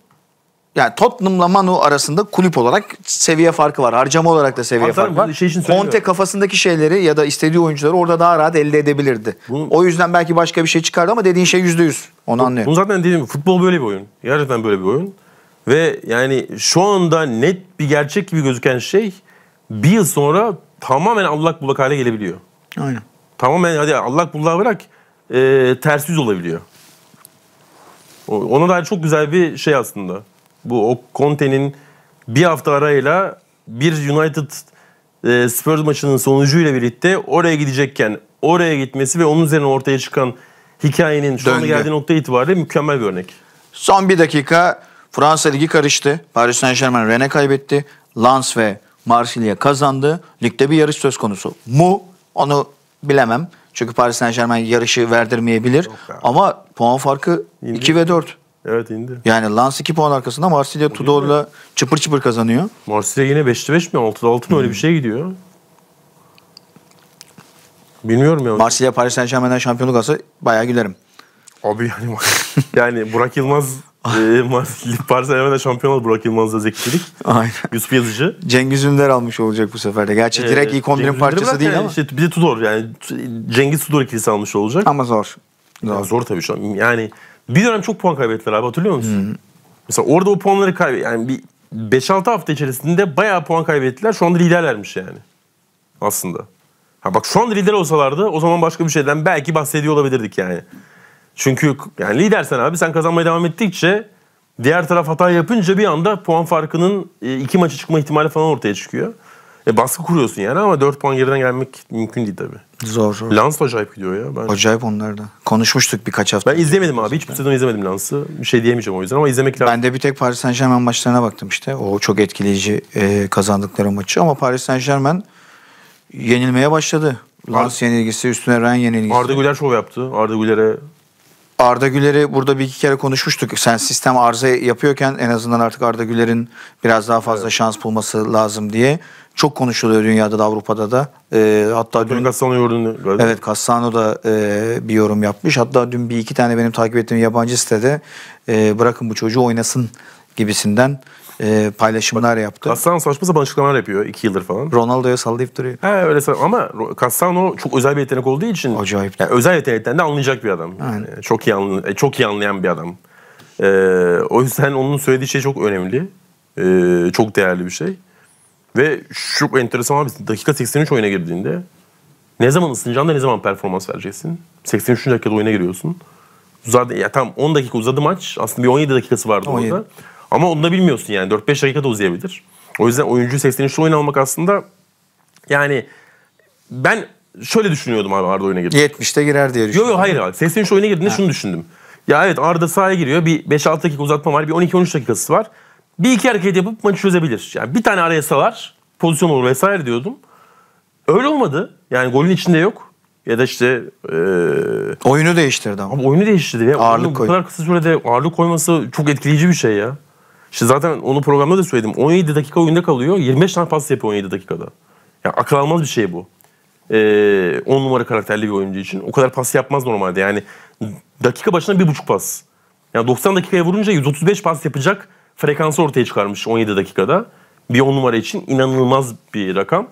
[SPEAKER 2] yani Tottenham'la Manu arasında kulüp olarak seviye farkı var. Harcama olarak da seviye Hatta farkı var. Şey Conte kafasındaki şeyleri ya da istediği oyuncuları orada daha rahat elde edebilirdi. Bunu, o yüzden belki başka bir şey çıkardı ama dediğin şey yüzde yüz. Onu bu, anlıyorum. Bunu zaten
[SPEAKER 1] dediğim futbol böyle bir oyun. Gerçekten böyle bir oyun. Ve yani şu anda net bir gerçek gibi gözüken şey bir yıl sonra tamamen allak bullak hale gelebiliyor. Aynen. Tamamen hadi allak bullak bırak e, ters yüz olabiliyor. Ona da çok güzel bir şey aslında. Bu o Conte'nin bir hafta arayla bir United e, Spurs maçının sonucuyla birlikte oraya gidecekken oraya gitmesi ve onun üzerine ortaya çıkan hikayenin şu anda geldiği nokta itibariyle mükemmel bir örnek. Son bir dakika Fransa Ligi karıştı. Paris Saint Germain Rennes kaybetti.
[SPEAKER 2] Lens ve Marsilya kazandı. Ligde bir yarış söz konusu mu? Onu bilemem. Çünkü Paris Saint Germain yarışı verdirmeyebilir. Ama puan farkı indi. 2 ve 4. Evet indi. Yani Lens 2 puan arkasında Marsilya Tudor'la çıpır çıpır kazanıyor. Marsilya yine 5'te 5 mi 6'da 6 mı öyle bir hmm. şey gidiyor. Bilmiyorum ya. Marsilya Paris Saint Germain'den şampiyonluk alsa bayağı gülerim.
[SPEAKER 1] Abi yani [laughs] yani Burak Yılmaz ee, Paris Saint-Germain'de şampiyon oldu Burak Yılmaz'la zekçilik. Aynen. Yusuf Yazıcı. Cengiz Ünder almış olacak bu sefer de. Gerçi ee, ilk 11'in parçası değil yani ama. Işte, bir de Tudor yani Cengiz Tudor ikilisi almış olacak. Ama zor. Zor, yani zor tabii şu an. Yani bir dönem çok puan kaybettiler abi hatırlıyor musun? Hmm. Mesela orada o puanları kaybet yani bir 5-6 hafta içerisinde bayağı puan kaybettiler. Şu anda liderlermiş yani. Aslında. Ha bak şu anda lider olsalardı o zaman başka bir şeyden belki bahsediyor olabilirdik yani. Çünkü yani lidersen abi sen kazanmaya devam ettikçe diğer taraf hata yapınca bir anda puan farkının e, iki maça çıkma ihtimali falan ortaya çıkıyor. E baskı kuruyorsun yani ama 4 puan geriden gelmek mümkün değil tabii. Zor zor. Lans acayip gidiyor ya. Ben... Acayip onlarda.
[SPEAKER 2] Konuşmuştuk birkaç hafta. Ben
[SPEAKER 1] izlemedim abi. Hiçbir sezon izlemedim
[SPEAKER 2] Lans'ı. Bir şey diyemeyeceğim o yüzden ama izlemek lazım. Ben de bir tek Paris Saint Germain maçlarına baktım işte. O çok etkileyici e, kazandıkları maçı. Ama Paris Saint Germain yenilmeye başladı. Lans yenilgisi, üstüne Ren yenilgisi. Arda Güler şov yaptı. Arda Güler'e Arda Güler'i burada bir iki kere konuşmuştuk. Sen sistem arıza yapıyorken en azından artık Arda Güler'in biraz daha fazla evet. şans bulması lazım diye. Çok konuşuluyor dünyada da Avrupa'da da. Ee, hatta dün Cassano yorumunu Evet Cassano da e, bir yorum yapmış. Hatta dün bir iki tane benim takip ettiğim yabancı sitede e, bırakın bu çocuğu oynasın gibisinden e, paylaşımlar yaptı. Cassano
[SPEAKER 1] saçma sapan açıklamalar yapıyor 2 yıldır falan. Ronaldo'ya sallayıp duruyor. He öyle sa- ama Cassano çok özel bir yetenek olduğu için Acayip. Yani özel yetenekten de anlayacak bir adam. Yani. E, çok iyi anlı- e, çok iyi anlayan bir adam. Ee, o yüzden onun söylediği şey çok önemli. Ee, çok değerli bir şey. Ve şu enteresan abi dakika 83 oyuna girdiğinde ne zaman ısınacağında ne zaman performans vereceksin? 83. dakikada oyuna giriyorsun. Uzadı, ya tam 10 dakika uzadı maç. Aslında bir 17 dakikası vardı 17. orada. Ama onu da bilmiyorsun yani. 4-5 dakika da uzayabilir. O yüzden oyuncu 83 oyun almak aslında yani ben şöyle düşünüyordum abi Arda oyuna girdi. 70'te girer diye düşünüyordum. Yok yok hayır abi. 83 oyuna girdiğinde ha. şunu düşündüm. Ya evet Arda sahaya giriyor. Bir 5-6 dakika uzatma var. Bir 12-13 dakikası var. Bir iki hareket yapıp maçı çözebilir. Yani bir tane araya salar. Pozisyon olur vesaire diyordum. Öyle olmadı. Yani golün içinde yok. Ya da işte... E... Oyunu değiştirdi ama. Abi oyunu değiştirdi. Ya. Ağırlık koy. Bu kadar kısa sürede ağırlık koyması çok etkileyici bir şey ya. İşte zaten onu programda da söyledim. 17 dakika oyunda kalıyor. 25 tane pas yapıyor 17 dakikada. Yani akıl almaz bir şey bu. Ee, 10 numara karakterli bir oyuncu için. O kadar pas yapmaz normalde. Yani dakika başına bir buçuk pas. Yani 90 dakikaya vurunca 135 pas yapacak frekansı ortaya çıkarmış 17 dakikada. Bir 10 numara için inanılmaz bir rakam.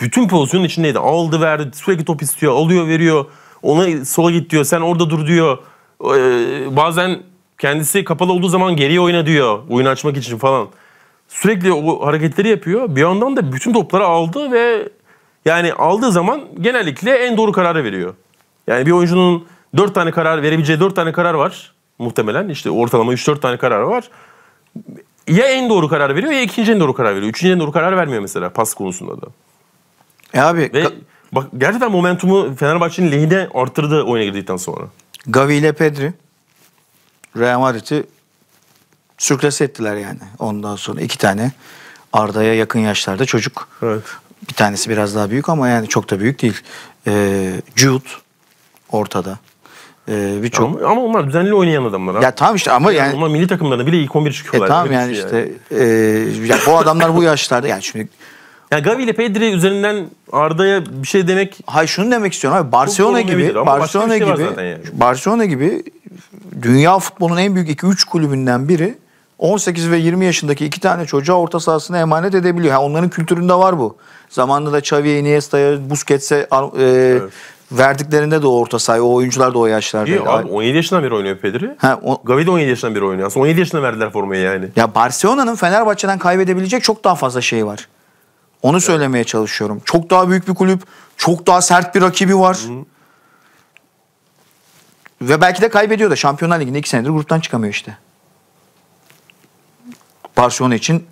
[SPEAKER 1] Bütün pozisyonun içindeydi. Aldı verdi sürekli top istiyor. Alıyor veriyor. Ona sola git diyor. Sen orada dur diyor. Ee, bazen Kendisi kapalı olduğu zaman geriye oyna diyor. Oyun açmak için falan. Sürekli o hareketleri yapıyor. Bir yandan da bütün topları aldı ve yani aldığı zaman genellikle en doğru kararı veriyor. Yani bir oyuncunun 4 tane karar verebileceği 4 tane karar var muhtemelen. işte ortalama 3-4 tane karar var. Ya en doğru karar veriyor ya ikinci en doğru karar veriyor. Üçüncü en doğru karar vermiyor mesela pas konusunda da. E abi Ve bak gerçekten momentumu Fenerbahçe'nin lehine arttırdı oyuna girdikten sonra. Gavi ile Pedri.
[SPEAKER 2] Real Madrid'i sürklase ettiler yani ondan sonra. iki tane Arda'ya yakın yaşlarda çocuk. Evet. Bir tanesi biraz daha büyük ama yani çok da büyük değil. Ee, Jude ortada. Ee,
[SPEAKER 1] birçok ama, ama onlar düzenli oynayan adamlar. Abi. Ya tamam işte ama yani, yani onlar milli takımlarına bile ilk 11 çıkıyorlar. E, tamam yani, şey yani
[SPEAKER 2] işte e, ya bu adamlar bu yaşlarda yani şimdi
[SPEAKER 1] ya Gavi ile Pedri üzerinden Arda'ya bir şey demek. Hayır şunu demek
[SPEAKER 2] istiyorum abi Barcelona gibi Barcelona şey gibi yani. Barcelona gibi dünya futbolunun en büyük 2-3 kulübünden biri 18 ve 20 yaşındaki iki tane çocuğa orta sahasına emanet edebiliyor. Yani onların kültüründe var bu. Zamanında da Xavi'ye, Iniesta'ya, Busquets'e e, evet. verdiklerinde de orta sahayı, o oyuncular da o yaşlarda. İyi abi
[SPEAKER 1] 17 yaşından beri oynuyor Pedri. Ha, o... Gavi de 17 yaşından beri oynuyor. Aslında 17 yaşında verdiler formayı yani. Ya Barcelona'nın Fenerbahçe'den kaybedebilecek çok daha fazla
[SPEAKER 2] şey var. Onu evet. söylemeye çalışıyorum. Çok daha büyük bir kulüp, çok daha sert bir rakibi var. Hı. Ve belki de kaybediyor da. Şampiyonlar Ligi'nde iki senedir gruptan çıkamıyor işte. Barcelona için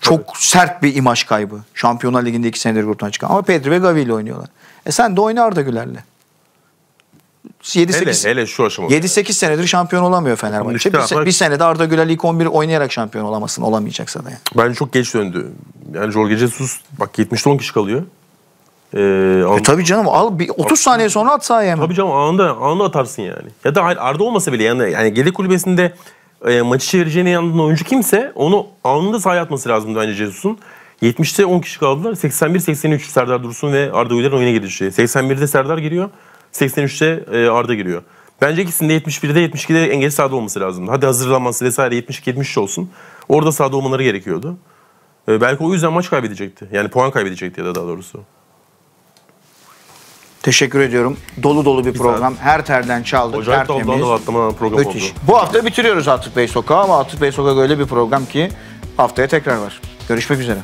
[SPEAKER 2] çok Tabii. sert bir imaj kaybı. Şampiyonlar Ligi'nde iki senedir gruptan çıkan. Ama Pedri ve Gavi ile oynuyorlar. E sen de oyna Arda Güler'le. 7 hele, 8 hele
[SPEAKER 1] şu aşamada. 7
[SPEAKER 2] 8 senedir şampiyon olamıyor
[SPEAKER 1] Fenerbahçe. Bir,
[SPEAKER 2] bir senede Arda Güler ilk 11 oynayarak şampiyon olamasın olamayacaksa da yani.
[SPEAKER 1] Bence çok geç döndü. Yani Jorge Jesus bak 70 10 kişi kalıyor. Ee, e tabii canım al bir 30 saniye sonra at sahaya hemen. Tabii canım anında, anında atarsın yani. Ya da Arda olmasa bile yani, yani yedek kulübesinde e, maçı çevireceğine yandan oyuncu kimse onu anında sahaya atması lazımdı bence Jesus'un. 70'te 10 kişi kaldılar. 81-83 Serdar Dursun ve Arda Güler'in oyuna girişi. 81'de Serdar giriyor. 83'te e, Arda giriyor. Bence ikisinde 71'de 72'de engel sahada olması lazım. Hadi hazırlanması vesaire 72-73 olsun. Orada sahada olmaları gerekiyordu. E, belki o yüzden maç kaybedecekti. Yani puan kaybedecekti ya da daha doğrusu.
[SPEAKER 2] Teşekkür ediyorum. Dolu dolu bir program. Her terden
[SPEAKER 1] çaldık. Acayip tertemiz. da atlama program Müthiş. oldu. Bu
[SPEAKER 2] hafta bitiriyoruz Atık Bey Sokağı ama Atık Bey Sokağı öyle bir program ki haftaya tekrar var. Görüşmek üzere.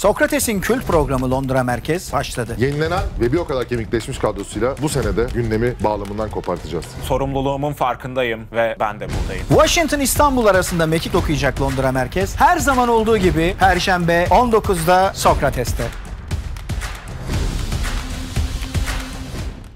[SPEAKER 2] Sokrates'in kült programı Londra Merkez başladı. Yenilenen
[SPEAKER 1] ve bir o kadar kemikleşmiş kadrosuyla bu senede gündemi bağlamından kopartacağız.
[SPEAKER 2] Sorumluluğumun farkındayım ve ben de buradayım. Washington İstanbul arasında mekik okuyacak Londra Merkez. Her zaman olduğu gibi Perşembe 19'da Sokrates'te.